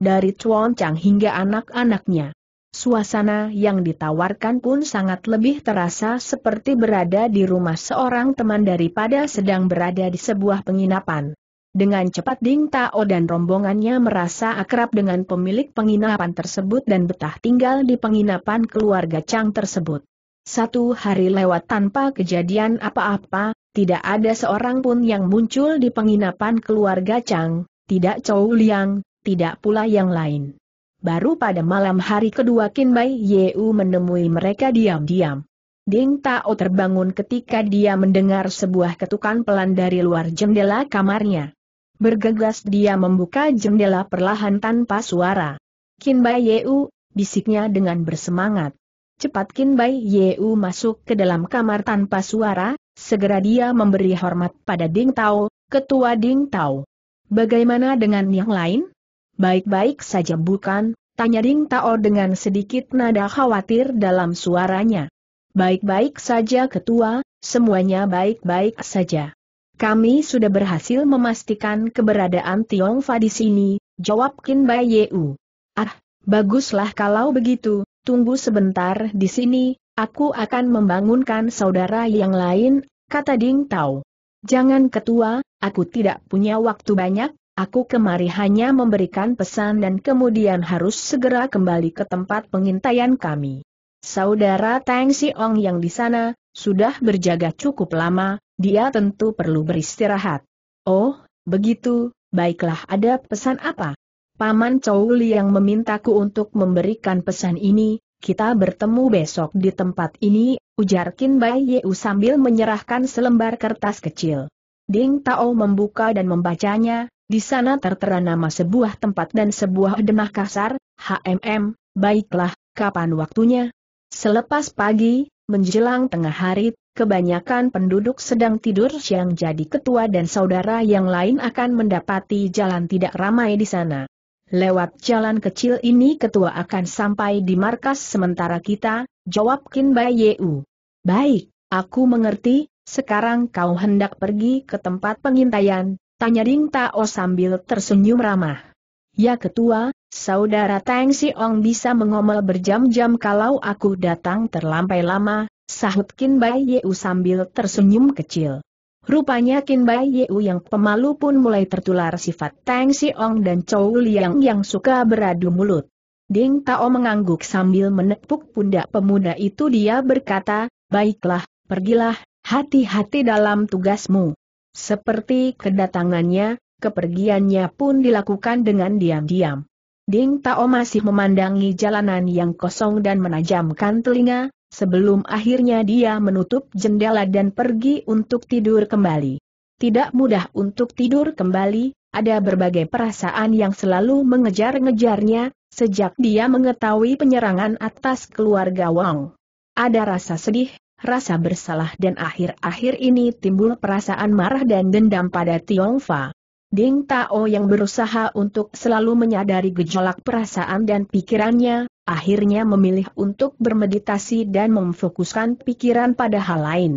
Dari Chuan Chang hingga anak-anaknya, Suasana yang ditawarkan pun sangat lebih terasa seperti berada di rumah seorang teman daripada sedang berada di sebuah penginapan. Dengan cepat Ding Tao dan rombongannya merasa akrab dengan pemilik penginapan tersebut dan betah tinggal di penginapan keluarga Chang tersebut. Satu hari lewat tanpa kejadian apa-apa, tidak ada seorang pun yang muncul di penginapan keluarga Chang, tidak Chow Liang, tidak pula yang lain. Baru pada malam hari kedua Kinbai Bai Yeu menemui mereka diam-diam. Ding Tao terbangun ketika dia mendengar sebuah ketukan pelan dari luar jendela kamarnya. Bergegas dia membuka jendela perlahan tanpa suara. Kinbai Bai Yeu, bisiknya dengan bersemangat. Cepat Kinbai Bai Yeu masuk ke dalam kamar tanpa suara, segera dia memberi hormat pada Ding Tao, ketua Ding Tao. Bagaimana dengan yang lain? Baik-baik saja bukan? Tanya Ding Tao dengan sedikit nada khawatir dalam suaranya. Baik-baik saja ketua, semuanya baik-baik saja. Kami sudah berhasil memastikan keberadaan Tiongfa di sini, jawab Qin Bai Yeu. Ah, baguslah kalau begitu, tunggu sebentar di sini, aku akan membangunkan saudara yang lain, kata Ding Tao. Jangan ketua, aku tidak punya waktu banyak, Aku kemari hanya memberikan pesan dan kemudian harus segera kembali ke tempat pengintaian kami. Saudara Tang Siong yang di sana, sudah berjaga cukup lama, dia tentu perlu beristirahat. Oh, begitu, baiklah ada pesan apa? Paman Chow yang memintaku untuk memberikan pesan ini, kita bertemu besok di tempat ini, ujar Qin Bai Yeu sambil menyerahkan selembar kertas kecil. Ding Tao membuka dan membacanya, di sana tertera nama sebuah tempat dan sebuah demah kasar, HMM, baiklah, kapan waktunya? Selepas pagi, menjelang tengah hari, kebanyakan penduduk sedang tidur siang jadi ketua dan saudara yang lain akan mendapati jalan tidak ramai di sana. Lewat jalan kecil ini ketua akan sampai di markas sementara kita, jawab Kin Bai Baik, aku mengerti, sekarang kau hendak pergi ke tempat pengintaian, Tanya Ding Tao oh sambil tersenyum ramah. Ya ketua, saudara Tang Ong bisa mengomel berjam-jam kalau aku datang terlampai lama, sahut Kin Bai Yeu sambil tersenyum kecil. Rupanya Kin Bai Yeu yang pemalu pun mulai tertular sifat Tang Ong dan Chou Liang yang suka beradu mulut. Ding Tao mengangguk sambil menepuk pundak pemuda itu dia berkata, Baiklah, pergilah, hati-hati dalam tugasmu. Seperti kedatangannya, kepergiannya pun dilakukan dengan diam-diam. Ding Tao masih memandangi jalanan yang kosong dan menajamkan telinga, sebelum akhirnya dia menutup jendela dan pergi untuk tidur kembali. Tidak mudah untuk tidur kembali, ada berbagai perasaan yang selalu mengejar-ngejarnya, sejak dia mengetahui penyerangan atas keluarga Wang. Ada rasa sedih, rasa bersalah dan akhir-akhir ini timbul perasaan marah dan dendam pada Tiong Fa. Ding Tao yang berusaha untuk selalu menyadari gejolak perasaan dan pikirannya, akhirnya memilih untuk bermeditasi dan memfokuskan pikiran pada hal lain.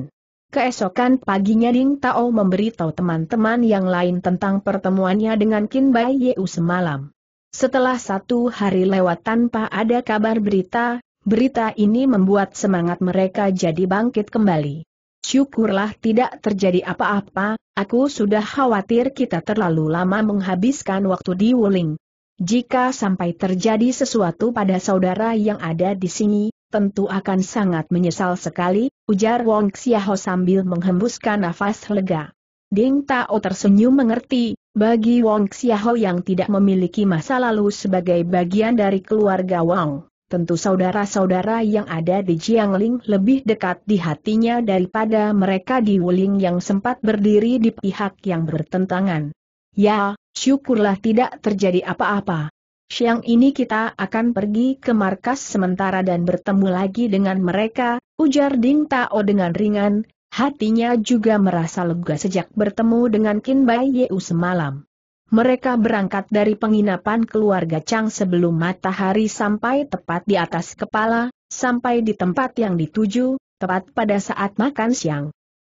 Keesokan paginya Ding Tao memberitahu teman-teman yang lain tentang pertemuannya dengan Qin Bai Yeu semalam. Setelah satu hari lewat tanpa ada kabar berita, Berita ini membuat semangat mereka jadi bangkit kembali. Syukurlah tidak terjadi apa-apa, aku sudah khawatir kita terlalu lama menghabiskan waktu di Wuling. Jika sampai terjadi sesuatu pada saudara yang ada di sini, tentu akan sangat menyesal sekali, ujar Wong Xiaho sambil menghembuskan nafas lega. Ding Tao tersenyum mengerti, bagi Wong Xiaho yang tidak memiliki masa lalu sebagai bagian dari keluarga Wong tentu saudara-saudara yang ada di Jiangling lebih dekat di hatinya daripada mereka di Wuling yang sempat berdiri di pihak yang bertentangan. Ya, syukurlah tidak terjadi apa-apa. Siang ini kita akan pergi ke markas sementara dan bertemu lagi dengan mereka, ujar Ding Tao dengan ringan, hatinya juga merasa lega sejak bertemu dengan Qin Bai Yeu semalam mereka berangkat dari penginapan keluarga Chang sebelum matahari sampai tepat di atas kepala, sampai di tempat yang dituju, tepat pada saat makan siang.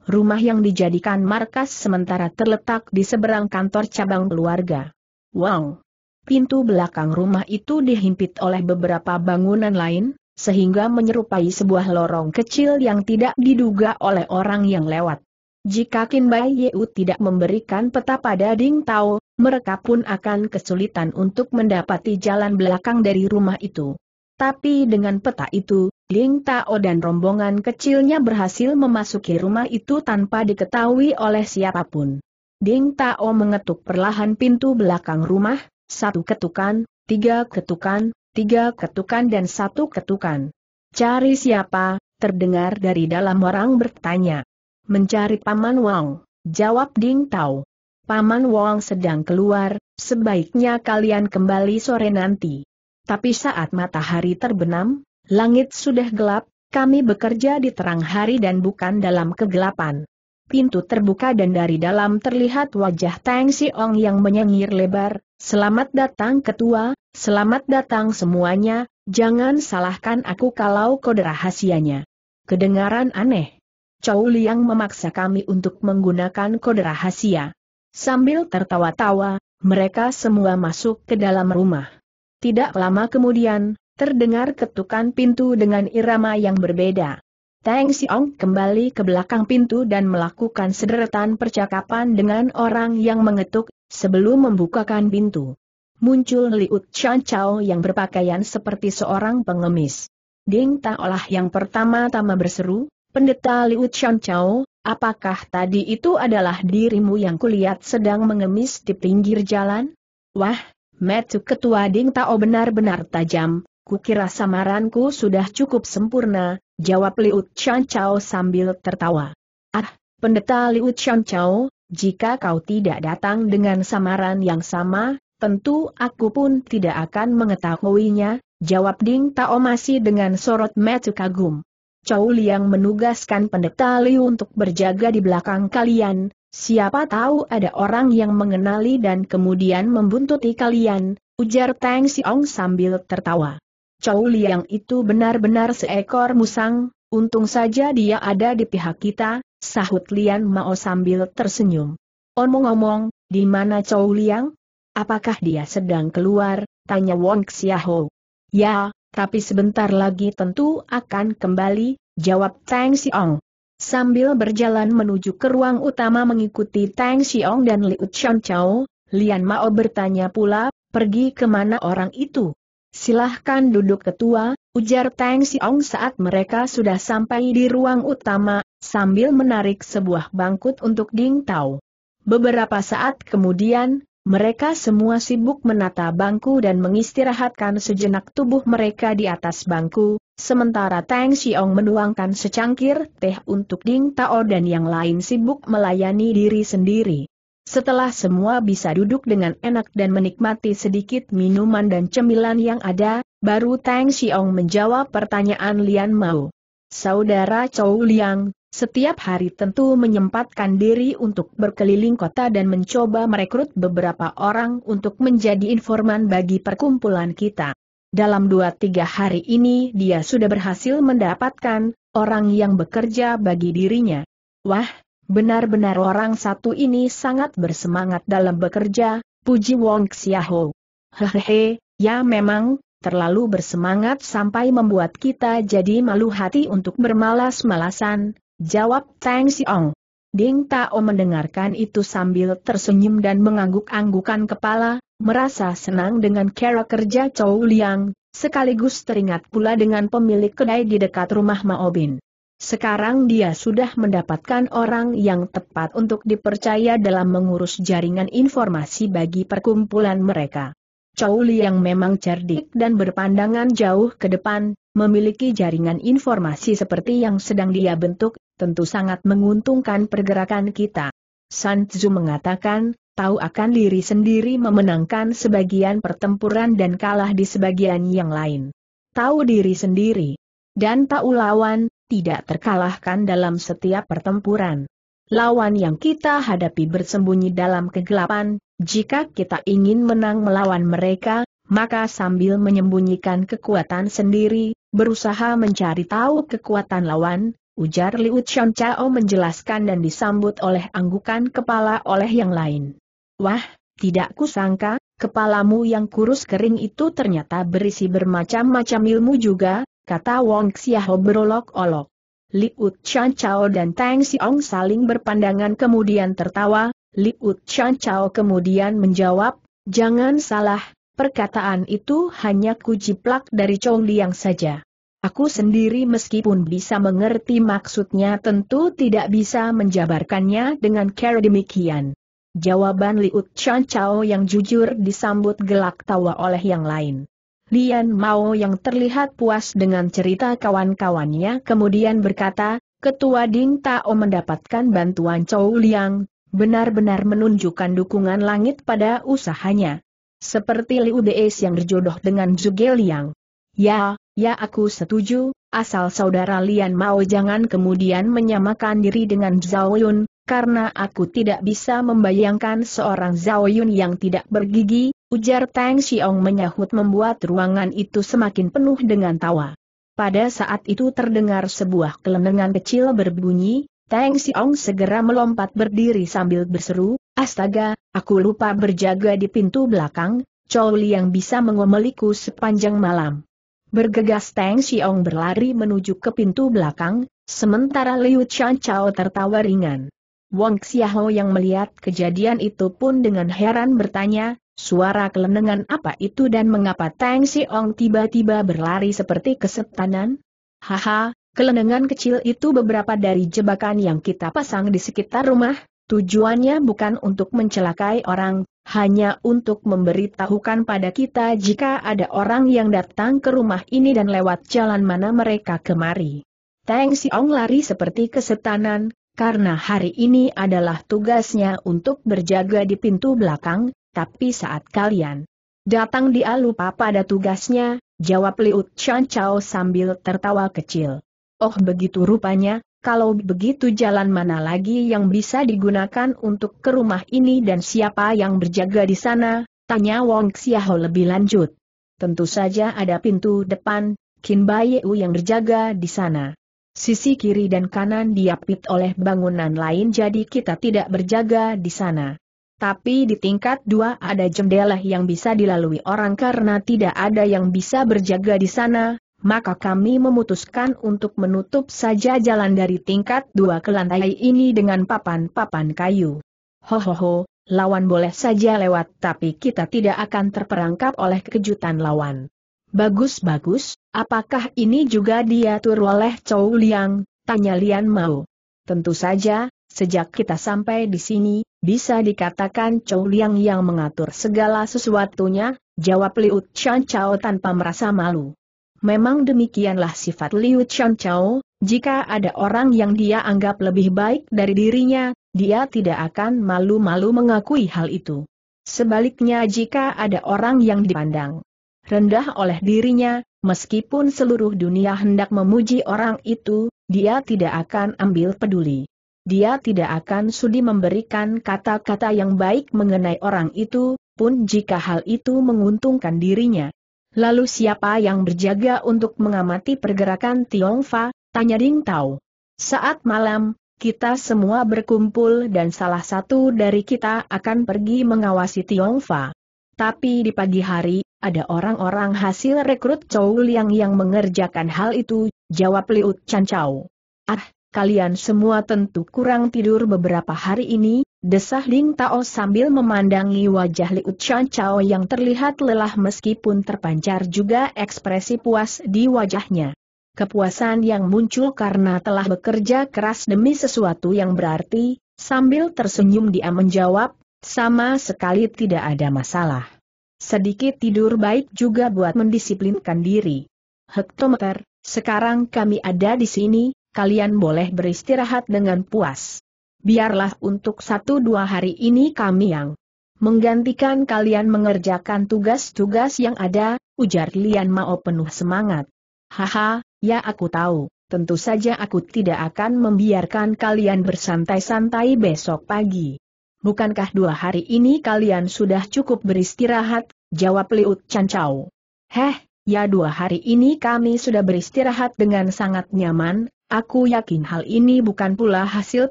Rumah yang dijadikan markas sementara terletak di seberang kantor cabang keluarga. Wow! Pintu belakang rumah itu dihimpit oleh beberapa bangunan lain, sehingga menyerupai sebuah lorong kecil yang tidak diduga oleh orang yang lewat. Jika Kin Bai Yeu tidak memberikan peta pada Ding Tao, mereka pun akan kesulitan untuk mendapati jalan belakang dari rumah itu. Tapi dengan peta itu, Ling Tao dan rombongan kecilnya berhasil memasuki rumah itu tanpa diketahui oleh siapapun. Ling Tao mengetuk perlahan pintu belakang rumah, satu ketukan, tiga ketukan, tiga ketukan dan satu ketukan. Cari siapa, terdengar dari dalam orang bertanya. Mencari Paman Wang, jawab Ding Tao. Paman Wong sedang keluar, sebaiknya kalian kembali sore nanti. Tapi saat matahari terbenam, langit sudah gelap, kami bekerja di terang hari dan bukan dalam kegelapan. Pintu terbuka dan dari dalam terlihat wajah Tang Si Ong yang menyengir lebar, selamat datang ketua, selamat datang semuanya, jangan salahkan aku kalau kode rahasianya. Kedengaran aneh. Chow Liang memaksa kami untuk menggunakan kode rahasia. Sambil tertawa-tawa, mereka semua masuk ke dalam rumah. Tidak lama kemudian, terdengar ketukan pintu dengan irama yang berbeda. Tang Siong kembali ke belakang pintu dan melakukan sederetan percakapan dengan orang yang mengetuk, sebelum membukakan pintu. Muncul Liut Chan Chao yang berpakaian seperti seorang pengemis. Ding Taolah yang pertama-tama berseru, Pendeta Liut Chan Chao, Apakah tadi itu adalah dirimu yang kulihat sedang mengemis di pinggir jalan? Wah, Metu Ketua Ding Tao benar-benar tajam, kukira samaranku sudah cukup sempurna, jawab Liu Chan Chao sambil tertawa. Ah, pendeta Liu Chan Chao, jika kau tidak datang dengan samaran yang sama, tentu aku pun tidak akan mengetahuinya, jawab Ding Tao masih dengan sorot Metu kagum. Chow Liang menugaskan pendeta Liu untuk berjaga di belakang kalian, siapa tahu ada orang yang mengenali dan kemudian membuntuti kalian, ujar Tang Siong sambil tertawa. Chow Liang itu benar-benar seekor musang, untung saja dia ada di pihak kita, sahut Lian Mao sambil tersenyum. Omong-omong, di mana Chow Liang? Apakah dia sedang keluar? Tanya Wong Xiahou. Ya, tapi sebentar lagi tentu akan kembali, jawab Tang Xiong. Sambil berjalan menuju ke ruang utama mengikuti Tang Xiong dan Liu Chan Chao, Lian Mao bertanya pula, pergi kemana orang itu? Silahkan duduk ketua, ujar Tang Xiong saat mereka sudah sampai di ruang utama, sambil menarik sebuah bangkut untuk Ding Tao. Beberapa saat kemudian, mereka semua sibuk menata bangku dan mengistirahatkan sejenak tubuh mereka di atas bangku, sementara Tang Xiong menuangkan secangkir teh untuk Ding Tao dan yang lain sibuk melayani diri sendiri. Setelah semua bisa duduk dengan enak dan menikmati sedikit minuman dan cemilan yang ada, baru Tang Xiong menjawab pertanyaan Lian Mao. Saudara Chow Liang, setiap hari tentu menyempatkan diri untuk berkeliling kota dan mencoba merekrut beberapa orang untuk menjadi informan bagi perkumpulan kita. Dalam 2-3 hari ini dia sudah berhasil mendapatkan orang yang bekerja bagi dirinya. Wah, benar-benar orang satu ini sangat bersemangat dalam bekerja, puji Wong Xiaho. Hehehe, ya memang, terlalu bersemangat sampai membuat kita jadi malu hati untuk bermalas-malasan, Jawab Tang Siong. Ding Tao mendengarkan itu sambil tersenyum dan mengangguk-anggukan kepala, merasa senang dengan cara kerja Chow Liang, sekaligus teringat pula dengan pemilik kedai di dekat rumah Mao Bin. Sekarang dia sudah mendapatkan orang yang tepat untuk dipercaya dalam mengurus jaringan informasi bagi perkumpulan mereka. Chow Liang memang cerdik dan berpandangan jauh ke depan, memiliki jaringan informasi seperti yang sedang dia bentuk, tentu sangat menguntungkan pergerakan kita. San Tzu mengatakan, tahu akan diri sendiri memenangkan sebagian pertempuran dan kalah di sebagian yang lain. Tahu diri sendiri dan tahu lawan, tidak terkalahkan dalam setiap pertempuran. Lawan yang kita hadapi bersembunyi dalam kegelapan, jika kita ingin menang melawan mereka, maka sambil menyembunyikan kekuatan sendiri, berusaha mencari tahu kekuatan lawan, ujar Liu Chan Chao menjelaskan dan disambut oleh anggukan kepala oleh yang lain. Wah, tidak kusangka, kepalamu yang kurus kering itu ternyata berisi bermacam-macam ilmu juga, kata Wong Xiaho berolok-olok. Liu Chan Chao dan Tang Xiong saling berpandangan kemudian tertawa, Liu Chan Chao kemudian menjawab, jangan salah, perkataan itu hanya kujiplak dari Chong Liang saja. Aku sendiri meskipun bisa mengerti maksudnya tentu tidak bisa menjabarkannya dengan cara demikian. Jawaban Liut Chan Chao yang jujur disambut gelak tawa oleh yang lain. Lian Mao yang terlihat puas dengan cerita kawan-kawannya kemudian berkata, Ketua Ding Tao mendapatkan bantuan Chou Liang, benar-benar menunjukkan dukungan langit pada usahanya. Seperti Liu Deis yang berjodoh dengan Zhuge Liang. Ya, Ya aku setuju, asal saudara Lian Mao jangan kemudian menyamakan diri dengan Zhao Yun, karena aku tidak bisa membayangkan seorang Zhao Yun yang tidak bergigi, ujar Tang Xiong menyahut membuat ruangan itu semakin penuh dengan tawa. Pada saat itu terdengar sebuah kelenengan kecil berbunyi, Tang Xiong segera melompat berdiri sambil berseru, Astaga, aku lupa berjaga di pintu belakang, Chou Liang bisa mengomeliku sepanjang malam. Bergegas Tang Xiong berlari menuju ke pintu belakang, sementara Liu Chan Chao tertawa ringan. Wang Xiaoho yang melihat kejadian itu pun dengan heran bertanya, suara kelenengan apa itu dan mengapa Tang Xiong tiba-tiba berlari seperti kesetanan? Haha, kelenengan kecil itu beberapa dari jebakan yang kita pasang di sekitar rumah, tujuannya bukan untuk mencelakai orang, hanya untuk memberitahukan pada kita jika ada orang yang datang ke rumah ini dan lewat jalan mana mereka kemari. Teng Siong lari seperti kesetanan, karena hari ini adalah tugasnya untuk berjaga di pintu belakang, tapi saat kalian datang dia lupa pada tugasnya, jawab Liu Chan Chao sambil tertawa kecil. Oh begitu rupanya, kalau begitu jalan mana lagi yang bisa digunakan untuk ke rumah ini dan siapa yang berjaga di sana? Tanya Wong Xiaho lebih lanjut. Tentu saja ada pintu depan, Qin Baiyeu yang berjaga di sana. Sisi kiri dan kanan diapit oleh bangunan lain jadi kita tidak berjaga di sana. Tapi di tingkat dua ada jendela yang bisa dilalui orang karena tidak ada yang bisa berjaga di sana, maka kami memutuskan untuk menutup saja jalan dari tingkat dua ke lantai ini dengan papan-papan kayu. Hohoho, lawan boleh saja lewat tapi kita tidak akan terperangkap oleh kejutan lawan. Bagus-bagus, apakah ini juga diatur oleh Chow Liang, tanya Lian Mao. Tentu saja, sejak kita sampai di sini, bisa dikatakan Chow Liang yang mengatur segala sesuatunya, jawab Liu Chan Chao tanpa merasa malu. Memang demikianlah sifat Liu Chan Chao, jika ada orang yang dia anggap lebih baik dari dirinya, dia tidak akan malu-malu mengakui hal itu. Sebaliknya jika ada orang yang dipandang rendah oleh dirinya, meskipun seluruh dunia hendak memuji orang itu, dia tidak akan ambil peduli. Dia tidak akan sudi memberikan kata-kata yang baik mengenai orang itu, pun jika hal itu menguntungkan dirinya. Lalu siapa yang berjaga untuk mengamati pergerakan Tiongfa? Tanya Ding Tao. Saat malam, kita semua berkumpul dan salah satu dari kita akan pergi mengawasi Tiongfa. Tapi di pagi hari, ada orang-orang hasil rekrut Chow Liang yang mengerjakan hal itu, jawab Liut Chan Chow. Ah, kalian semua tentu kurang tidur beberapa hari ini, Desah Ling Tao sambil memandangi wajah Liu Chan Chao yang terlihat lelah meskipun terpancar juga ekspresi puas di wajahnya. Kepuasan yang muncul karena telah bekerja keras demi sesuatu yang berarti, sambil tersenyum dia menjawab, sama sekali tidak ada masalah. Sedikit tidur baik juga buat mendisiplinkan diri. Hektometer, sekarang kami ada di sini, kalian boleh beristirahat dengan puas biarlah untuk satu dua hari ini kami yang menggantikan kalian mengerjakan tugas-tugas yang ada, ujar Lian Mao penuh semangat. Haha, ya aku tahu, tentu saja aku tidak akan membiarkan kalian bersantai-santai besok pagi. Bukankah dua hari ini kalian sudah cukup beristirahat, jawab Liut Cancau. Heh, ya dua hari ini kami sudah beristirahat dengan sangat nyaman, Aku yakin hal ini bukan pula hasil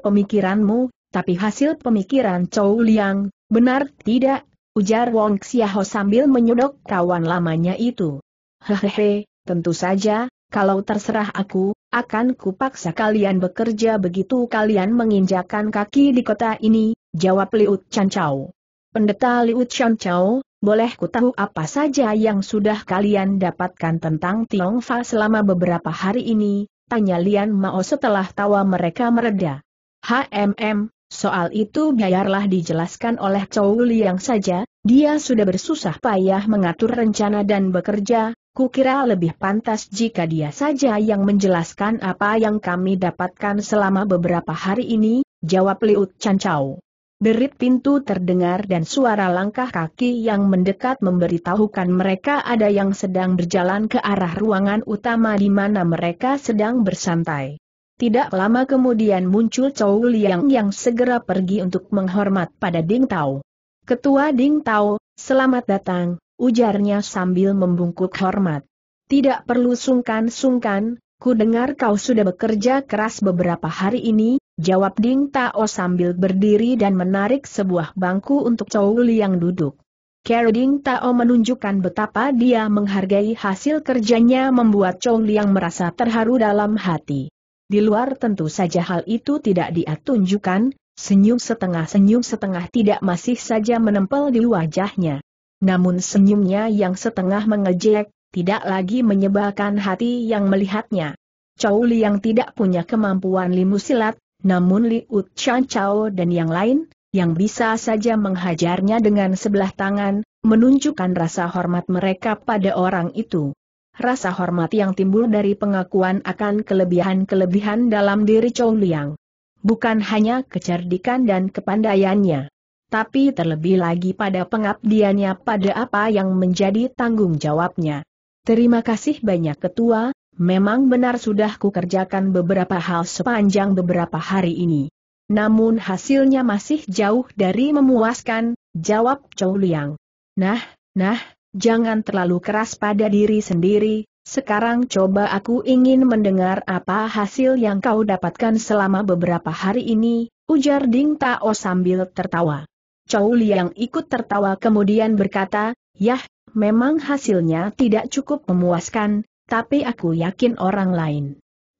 pemikiranmu, tapi hasil pemikiran Chow Liang, benar tidak? Ujar Wong Xiaho sambil menyodok kawan lamanya itu. Hehehe, tentu saja, kalau terserah aku, akan kupaksa kalian bekerja begitu kalian menginjakan kaki di kota ini, jawab Liut Chancau. Pendeta Liut Chancau, boleh ku tahu apa saja yang sudah kalian dapatkan tentang Tiong Fa selama beberapa hari ini, Tanya Lian Mao setelah tawa mereka mereda. HMM, soal itu biarlah dijelaskan oleh Chow Liang saja, dia sudah bersusah payah mengatur rencana dan bekerja, kukira lebih pantas jika dia saja yang menjelaskan apa yang kami dapatkan selama beberapa hari ini, jawab Liut Chan Chow. Derit pintu terdengar dan suara langkah kaki yang mendekat memberitahukan mereka ada yang sedang berjalan ke arah ruangan utama di mana mereka sedang bersantai. Tidak lama kemudian muncul Chow Liang yang segera pergi untuk menghormat pada Ding Tao. Ketua Ding Tao, selamat datang, ujarnya sambil membungkuk hormat. Tidak perlu sungkan-sungkan, ku dengar kau sudah bekerja keras beberapa hari ini, jawab Ding Tao sambil berdiri dan menarik sebuah bangku untuk Chow yang duduk. Ding Tao menunjukkan betapa dia menghargai hasil kerjanya membuat Chow yang merasa terharu dalam hati. Di luar tentu saja hal itu tidak dia tunjukkan, senyum setengah senyum setengah tidak masih saja menempel di wajahnya. Namun senyumnya yang setengah mengejek, tidak lagi menyebalkan hati yang melihatnya. Chow yang tidak punya kemampuan limu silat, namun Liu Chan Chao dan yang lain, yang bisa saja menghajarnya dengan sebelah tangan, menunjukkan rasa hormat mereka pada orang itu. Rasa hormat yang timbul dari pengakuan akan kelebihan-kelebihan dalam diri Chou Liang. Bukan hanya kecerdikan dan kepandaiannya, tapi terlebih lagi pada pengabdiannya pada apa yang menjadi tanggung jawabnya. Terima kasih banyak ketua, Memang benar sudah kerjakan beberapa hal sepanjang beberapa hari ini. Namun hasilnya masih jauh dari memuaskan, jawab Chou Liang. Nah, nah, jangan terlalu keras pada diri sendiri, sekarang coba aku ingin mendengar apa hasil yang kau dapatkan selama beberapa hari ini, ujar Ding Tao sambil tertawa. Chou Liang ikut tertawa kemudian berkata, Yah, memang hasilnya tidak cukup memuaskan, tapi aku yakin orang lain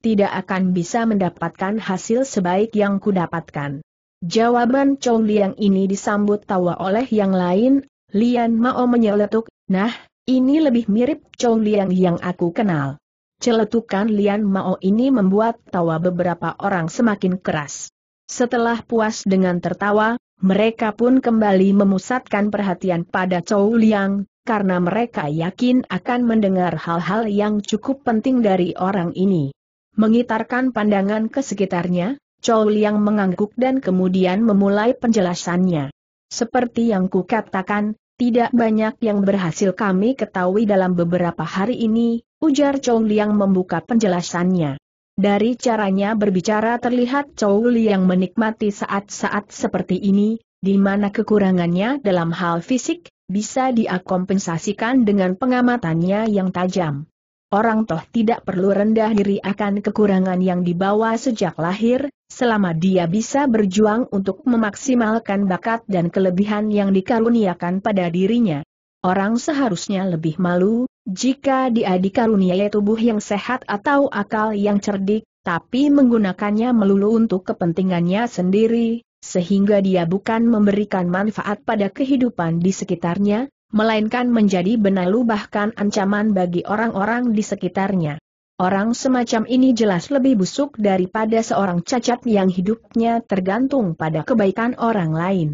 tidak akan bisa mendapatkan hasil sebaik yang kudapatkan. Jawaban Chou Liang ini disambut tawa oleh yang lain, Lian Mao menyeletuk, nah, ini lebih mirip Chou Liang yang aku kenal. Celetukan Lian Mao ini membuat tawa beberapa orang semakin keras. Setelah puas dengan tertawa, mereka pun kembali memusatkan perhatian pada Chow Liang, karena mereka yakin akan mendengar hal-hal yang cukup penting dari orang ini. Mengitarkan pandangan ke sekitarnya, Chow Liang mengangguk dan kemudian memulai penjelasannya. Seperti yang kukatakan, tidak banyak yang berhasil kami ketahui dalam beberapa hari ini, ujar Chow Liang membuka penjelasannya. Dari caranya berbicara terlihat Chow Liang menikmati saat-saat seperti ini, di mana kekurangannya dalam hal fisik, bisa diakompensasikan dengan pengamatannya yang tajam. Orang toh tidak perlu rendah diri akan kekurangan yang dibawa sejak lahir, selama dia bisa berjuang untuk memaksimalkan bakat dan kelebihan yang dikaruniakan pada dirinya. Orang seharusnya lebih malu, jika dia dikaruniai tubuh yang sehat atau akal yang cerdik, tapi menggunakannya melulu untuk kepentingannya sendiri, sehingga dia bukan memberikan manfaat pada kehidupan di sekitarnya, melainkan menjadi benalu bahkan ancaman bagi orang-orang di sekitarnya. Orang semacam ini jelas lebih busuk daripada seorang cacat yang hidupnya tergantung pada kebaikan orang lain.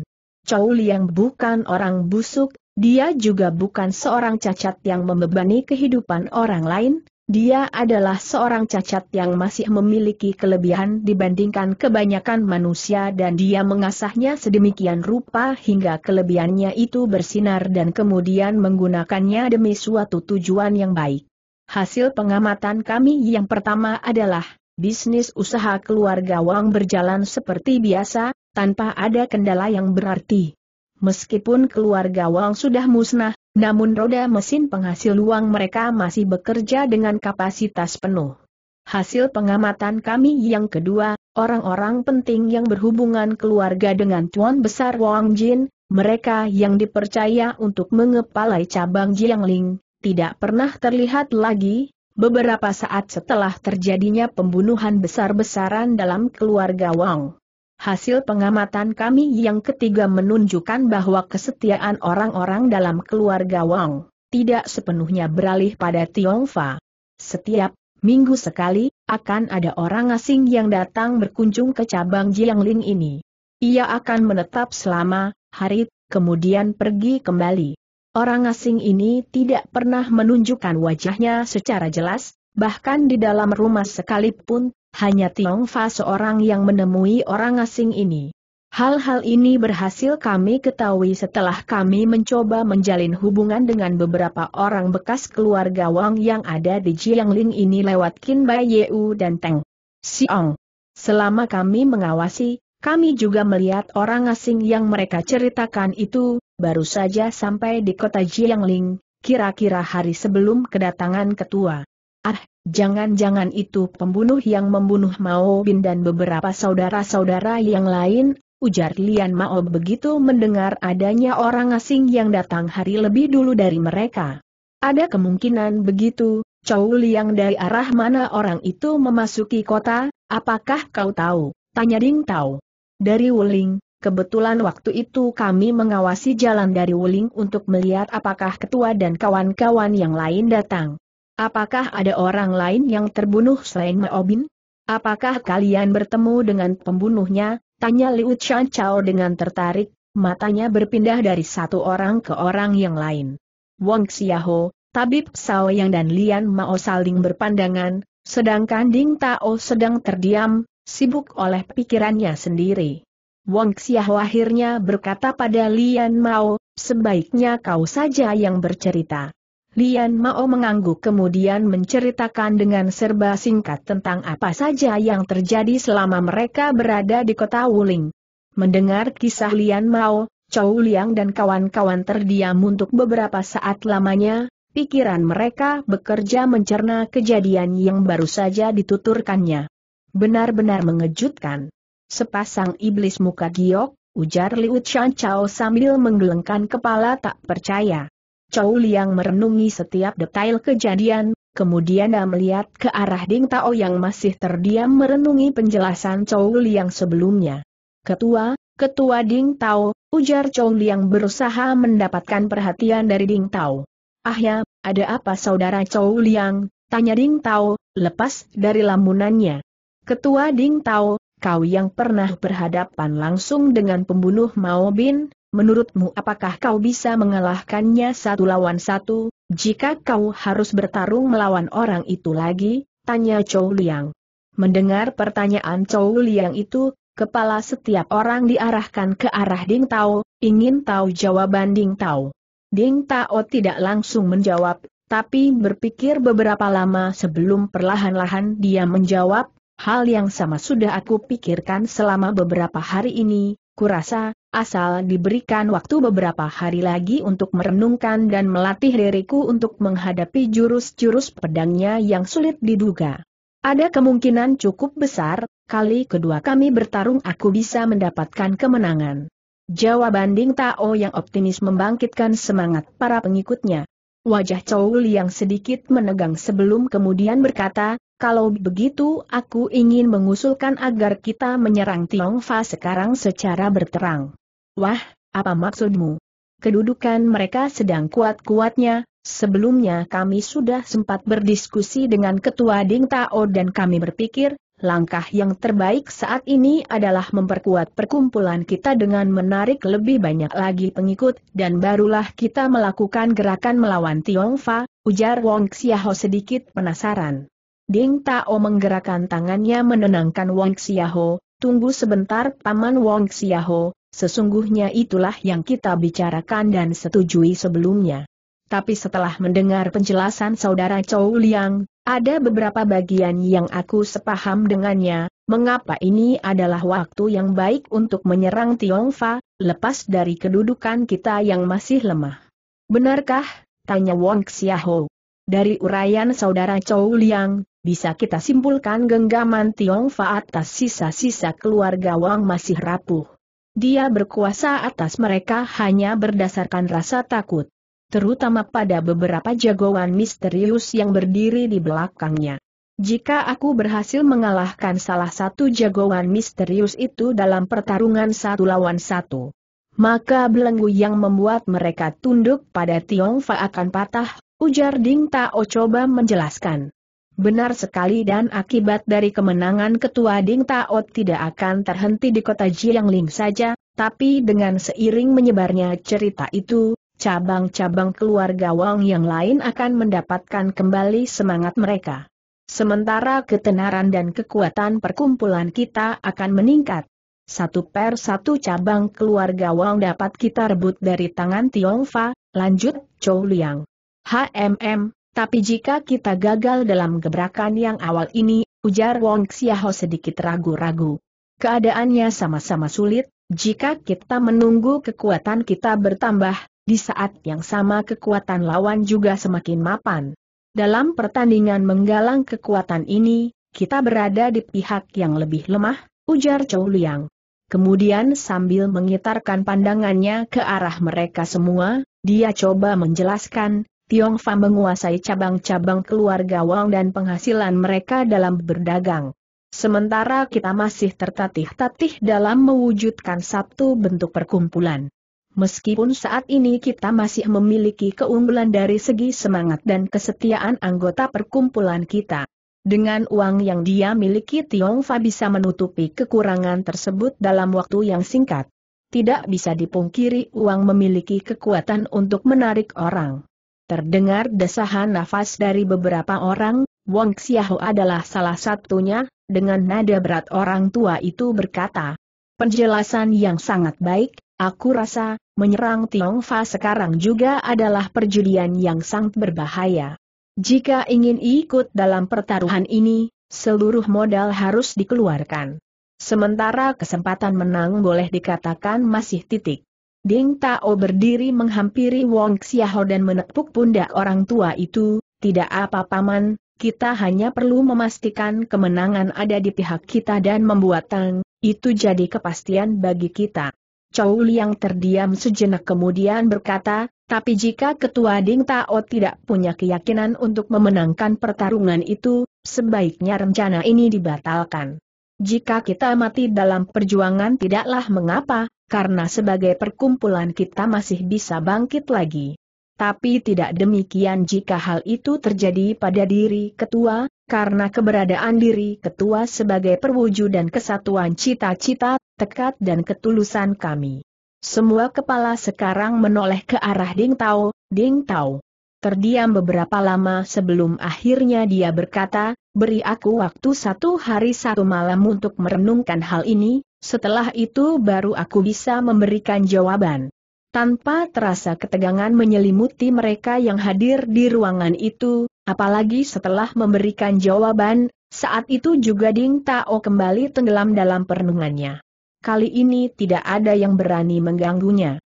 Chow Liang bukan orang busuk, dia juga bukan seorang cacat yang membebani kehidupan orang lain, dia adalah seorang cacat yang masih memiliki kelebihan dibandingkan kebanyakan manusia dan dia mengasahnya sedemikian rupa hingga kelebihannya itu bersinar dan kemudian menggunakannya demi suatu tujuan yang baik. Hasil pengamatan kami yang pertama adalah, bisnis usaha keluarga Wang berjalan seperti biasa, tanpa ada kendala yang berarti. Meskipun keluarga Wang sudah musnah, namun roda mesin penghasil uang mereka masih bekerja dengan kapasitas penuh. Hasil pengamatan kami yang kedua, orang-orang penting yang berhubungan keluarga dengan Tuan Besar Wang Jin, mereka yang dipercaya untuk mengepalai cabang Jiangling, tidak pernah terlihat lagi, beberapa saat setelah terjadinya pembunuhan besar-besaran dalam keluarga Wang. Hasil pengamatan kami yang ketiga menunjukkan bahwa kesetiaan orang-orang dalam keluarga Wang tidak sepenuhnya beralih pada Tiongfa. Setiap minggu sekali, akan ada orang asing yang datang berkunjung ke cabang Jiangling ini. Ia akan menetap selama hari, kemudian pergi kembali. Orang asing ini tidak pernah menunjukkan wajahnya secara jelas, Bahkan di dalam rumah sekalipun, hanya Tiong Fa seorang yang menemui orang asing ini. Hal-hal ini berhasil kami ketahui setelah kami mencoba menjalin hubungan dengan beberapa orang bekas keluarga Wang yang ada di Jiangling ini lewat Qin Bai Yeu dan Teng Siong. Selama kami mengawasi, kami juga melihat orang asing yang mereka ceritakan itu, baru saja sampai di kota Jiangling, kira-kira hari sebelum kedatangan ketua Ah, jangan-jangan itu pembunuh yang membunuh Mao Bin dan beberapa saudara-saudara yang lain, ujar Lian Mao begitu mendengar adanya orang asing yang datang hari lebih dulu dari mereka. Ada kemungkinan begitu, Chow Liang dari arah mana orang itu memasuki kota, apakah kau tahu? Tanya Ding Tao. Dari Wuling, kebetulan waktu itu kami mengawasi jalan dari Wuling untuk melihat apakah ketua dan kawan-kawan yang lain datang. Apakah ada orang lain yang terbunuh selain Maobin? Apakah kalian bertemu dengan pembunuhnya? Tanya Liu Chan Chao dengan tertarik, matanya berpindah dari satu orang ke orang yang lain. Wang Xiaho, Tabib Yang dan Lian Mao saling berpandangan, sedangkan Ding Tao sedang terdiam, sibuk oleh pikirannya sendiri. Wang Xiaho akhirnya berkata pada Lian Mao, sebaiknya kau saja yang bercerita. Lian Mao mengangguk kemudian menceritakan dengan serba singkat tentang apa saja yang terjadi selama mereka berada di kota Wuling. Mendengar kisah Lian Mao, Chow Liang dan kawan-kawan terdiam untuk beberapa saat lamanya, pikiran mereka bekerja mencerna kejadian yang baru saja dituturkannya. Benar-benar mengejutkan. Sepasang iblis muka giok, ujar Liu Chan Chao sambil menggelengkan kepala tak percaya. Chow Liang merenungi setiap detail kejadian, kemudian dia melihat ke arah Ding Tao yang masih terdiam merenungi penjelasan Chow Liang sebelumnya. Ketua, Ketua Ding Tao, ujar Chow Liang berusaha mendapatkan perhatian dari Ding Tao. Ah ya, ada apa saudara Chow Liang, tanya Ding Tao, lepas dari lamunannya. Ketua Ding Tao, kau yang pernah berhadapan langsung dengan pembunuh Mao Bin, menurutmu apakah kau bisa mengalahkannya satu lawan satu, jika kau harus bertarung melawan orang itu lagi? Tanya Chou Liang. Mendengar pertanyaan Chou Liang itu, kepala setiap orang diarahkan ke arah Ding Tao, ingin tahu jawaban Ding Tao. Ding Tao tidak langsung menjawab, tapi berpikir beberapa lama sebelum perlahan-lahan dia menjawab, hal yang sama sudah aku pikirkan selama beberapa hari ini, Kurasa, asal diberikan waktu beberapa hari lagi untuk merenungkan dan melatih diriku untuk menghadapi jurus-jurus pedangnya yang sulit diduga. Ada kemungkinan cukup besar, kali kedua kami bertarung aku bisa mendapatkan kemenangan. Jawaban Ding Tao yang optimis membangkitkan semangat para pengikutnya. Wajah Chow yang sedikit menegang sebelum kemudian berkata, kalau begitu aku ingin mengusulkan agar kita menyerang Tiongfa sekarang secara berterang. Wah, apa maksudmu? Kedudukan mereka sedang kuat-kuatnya, sebelumnya kami sudah sempat berdiskusi dengan Ketua Ding Tao dan kami berpikir, langkah yang terbaik saat ini adalah memperkuat perkumpulan kita dengan menarik lebih banyak lagi pengikut dan barulah kita melakukan gerakan melawan Tiongfa, ujar Wong Xiaho sedikit penasaran. Ding Tao menggerakkan tangannya menenangkan Wang Xiaho, tunggu sebentar Paman Wang Xiaho, sesungguhnya itulah yang kita bicarakan dan setujui sebelumnya. Tapi setelah mendengar penjelasan saudara Chou Liang, ada beberapa bagian yang aku sepaham dengannya, mengapa ini adalah waktu yang baik untuk menyerang Tiongfa, lepas dari kedudukan kita yang masih lemah. Benarkah? Tanya Wong Xiaho. Dari urayan saudara Chou Liang, bisa kita simpulkan genggaman Tiongfa atas sisa-sisa keluarga Wang masih rapuh. Dia berkuasa atas mereka hanya berdasarkan rasa takut, terutama pada beberapa jagoan misterius yang berdiri di belakangnya. Jika aku berhasil mengalahkan salah satu jagoan misterius itu dalam pertarungan satu lawan satu, maka belenggu yang membuat mereka tunduk pada Tiongfa akan patah, ujar Ding Tao coba menjelaskan. Benar sekali dan akibat dari kemenangan ketua Ding Taot tidak akan terhenti di kota Jiangling saja, tapi dengan seiring menyebarnya cerita itu, cabang-cabang keluarga Wang yang lain akan mendapatkan kembali semangat mereka. Sementara ketenaran dan kekuatan perkumpulan kita akan meningkat. Satu per satu cabang keluarga Wang dapat kita rebut dari tangan Tiongfa, lanjut Chou Liang. HMM, tapi jika kita gagal dalam gebrakan yang awal ini, ujar Wong Xiaho sedikit ragu-ragu. Keadaannya sama-sama sulit, jika kita menunggu kekuatan kita bertambah, di saat yang sama kekuatan lawan juga semakin mapan. Dalam pertandingan menggalang kekuatan ini, kita berada di pihak yang lebih lemah, ujar Chou Liang. Kemudian sambil mengitarkan pandangannya ke arah mereka semua, dia coba menjelaskan, Tiong Fa menguasai cabang-cabang keluarga Wang dan penghasilan mereka dalam berdagang. Sementara kita masih tertatih-tatih dalam mewujudkan satu bentuk perkumpulan. Meskipun saat ini kita masih memiliki keunggulan dari segi semangat dan kesetiaan anggota perkumpulan kita. Dengan uang yang dia miliki Tiongfa bisa menutupi kekurangan tersebut dalam waktu yang singkat. Tidak bisa dipungkiri uang memiliki kekuatan untuk menarik orang. Terdengar desahan nafas dari beberapa orang, Wong Xiaho adalah salah satunya, dengan nada berat orang tua itu berkata. Penjelasan yang sangat baik, aku rasa, menyerang Tiong Fa sekarang juga adalah perjudian yang sangat berbahaya. Jika ingin ikut dalam pertaruhan ini, seluruh modal harus dikeluarkan. Sementara kesempatan menang boleh dikatakan masih titik. Ding Tao berdiri menghampiri Wong Xiaho dan menepuk pundak orang tua itu, tidak apa paman, kita hanya perlu memastikan kemenangan ada di pihak kita dan membuat tang, itu jadi kepastian bagi kita. Chow Liang terdiam sejenak kemudian berkata, tapi jika ketua Ding Tao tidak punya keyakinan untuk memenangkan pertarungan itu, sebaiknya rencana ini dibatalkan. Jika kita mati dalam perjuangan tidaklah mengapa, karena sebagai perkumpulan kita masih bisa bangkit lagi. Tapi tidak demikian jika hal itu terjadi pada diri ketua, karena keberadaan diri ketua sebagai perwujudan kesatuan cita-cita, tekad dan ketulusan kami. Semua kepala sekarang menoleh ke arah Ding Tao, Ding Tao. Terdiam beberapa lama sebelum akhirnya dia berkata, beri aku waktu satu hari satu malam untuk merenungkan hal ini, setelah itu baru aku bisa memberikan jawaban. Tanpa terasa ketegangan menyelimuti mereka yang hadir di ruangan itu, apalagi setelah memberikan jawaban, saat itu juga Ding Tao kembali tenggelam dalam perenungannya. Kali ini tidak ada yang berani mengganggunya.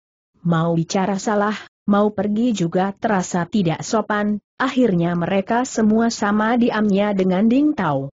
Mau bicara salah, mau pergi juga terasa tidak sopan, akhirnya mereka semua sama diamnya dengan Ding Tao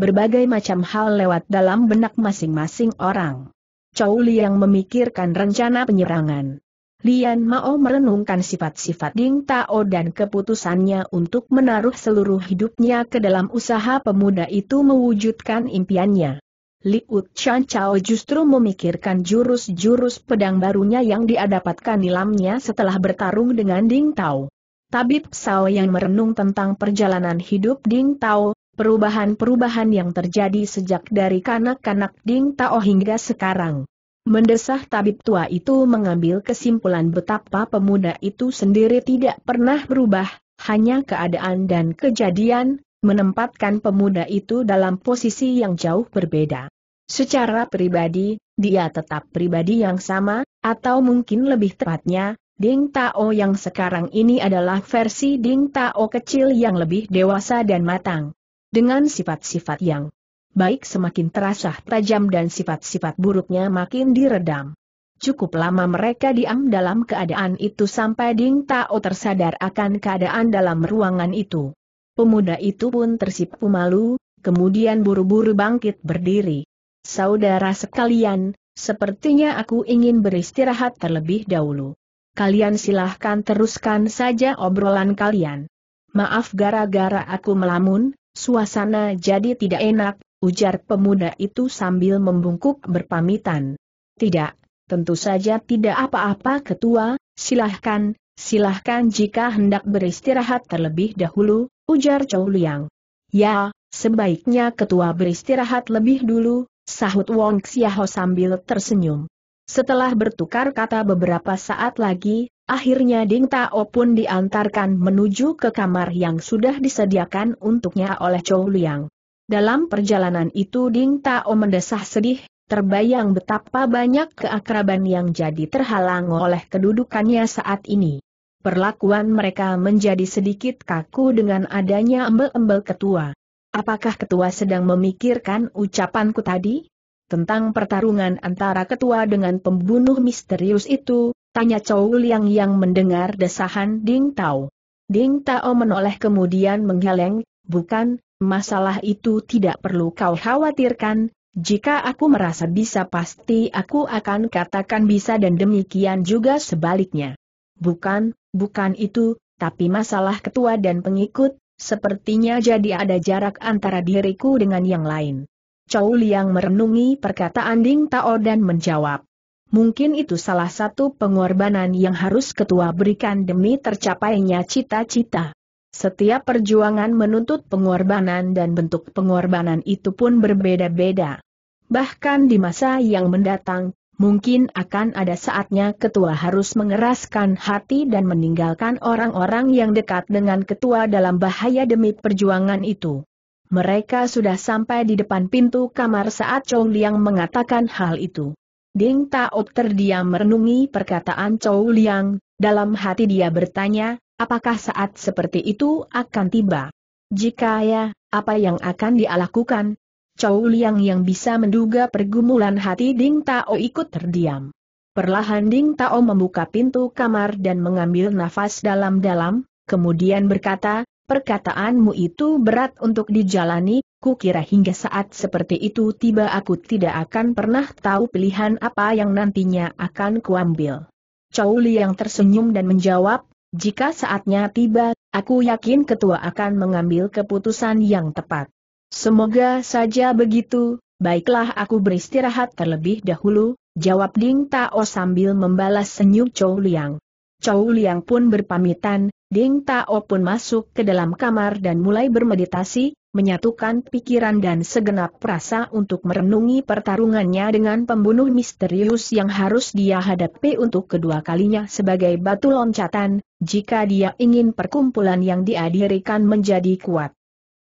berbagai macam hal lewat dalam benak masing-masing orang. Chow yang memikirkan rencana penyerangan. Lian Mao merenungkan sifat-sifat Ding Tao dan keputusannya untuk menaruh seluruh hidupnya ke dalam usaha pemuda itu mewujudkan impiannya. Liu Chan Chao justru memikirkan jurus-jurus pedang barunya yang diadapatkan nilamnya setelah bertarung dengan Ding Tao. Tabib Sao yang merenung tentang perjalanan hidup Ding Tao, perubahan-perubahan yang terjadi sejak dari kanak-kanak Ding Tao hingga sekarang. Mendesah tabib tua itu mengambil kesimpulan betapa pemuda itu sendiri tidak pernah berubah, hanya keadaan dan kejadian, menempatkan pemuda itu dalam posisi yang jauh berbeda. Secara pribadi, dia tetap pribadi yang sama, atau mungkin lebih tepatnya, Ding Tao yang sekarang ini adalah versi Ding Tao kecil yang lebih dewasa dan matang. Dengan sifat-sifat yang baik semakin terasa tajam dan sifat-sifat buruknya makin diredam. Cukup lama mereka diam dalam keadaan itu sampai Ding Tao tersadar akan keadaan dalam ruangan itu. Pemuda itu pun tersipu malu, kemudian buru-buru bangkit berdiri. Saudara sekalian, sepertinya aku ingin beristirahat terlebih dahulu. Kalian silahkan teruskan saja obrolan kalian. Maaf gara-gara aku melamun, Suasana jadi tidak enak, ujar pemuda itu sambil membungkuk berpamitan. Tidak, tentu saja tidak apa-apa ketua, silahkan, silahkan jika hendak beristirahat terlebih dahulu, ujar Chow Liang. Ya, sebaiknya ketua beristirahat lebih dulu, sahut Wong Xiaho sambil tersenyum. Setelah bertukar kata beberapa saat lagi, Akhirnya Ding Tao pun diantarkan menuju ke kamar yang sudah disediakan untuknya oleh Chow Liang. Dalam perjalanan itu Ding Tao mendesah sedih, terbayang betapa banyak keakraban yang jadi terhalang oleh kedudukannya saat ini. Perlakuan mereka menjadi sedikit kaku dengan adanya embel-embel ketua. Apakah ketua sedang memikirkan ucapanku tadi? Tentang pertarungan antara ketua dengan pembunuh misterius itu, Tanya Chow Liang yang mendengar desahan Ding Tao. Ding Tao menoleh kemudian menggeleng, bukan, masalah itu tidak perlu kau khawatirkan, jika aku merasa bisa pasti aku akan katakan bisa dan demikian juga sebaliknya. Bukan, bukan itu, tapi masalah ketua dan pengikut, sepertinya jadi ada jarak antara diriku dengan yang lain. Chow Liang merenungi perkataan Ding Tao dan menjawab. Mungkin itu salah satu pengorbanan yang harus ketua berikan demi tercapainya cita-cita. Setiap perjuangan menuntut pengorbanan dan bentuk pengorbanan itu pun berbeda-beda. Bahkan di masa yang mendatang, mungkin akan ada saatnya ketua harus mengeraskan hati dan meninggalkan orang-orang yang dekat dengan ketua dalam bahaya demi perjuangan itu. Mereka sudah sampai di depan pintu kamar saat Chong Liang mengatakan hal itu. Ding Tao terdiam merenungi perkataan Chou Liang, dalam hati dia bertanya, apakah saat seperti itu akan tiba? Jika ya, apa yang akan dia lakukan? Chow Liang yang bisa menduga pergumulan hati Ding Tao ikut terdiam. Perlahan Ding Tao membuka pintu kamar dan mengambil nafas dalam-dalam, kemudian berkata, Perkataanmu itu berat untuk dijalani, kukira hingga saat seperti itu tiba aku tidak akan pernah tahu pilihan apa yang nantinya akan kuambil. Chow yang tersenyum dan menjawab, jika saatnya tiba, aku yakin ketua akan mengambil keputusan yang tepat. Semoga saja begitu, baiklah aku beristirahat terlebih dahulu, jawab Ding Tao sambil membalas senyum Chow Liang. Chow Liang pun berpamitan, Ding Tao pun masuk ke dalam kamar dan mulai bermeditasi, menyatukan pikiran dan segenap perasa untuk merenungi pertarungannya dengan pembunuh misterius yang harus dia hadapi untuk kedua kalinya sebagai batu loncatan, jika dia ingin perkumpulan yang diadirikan menjadi kuat.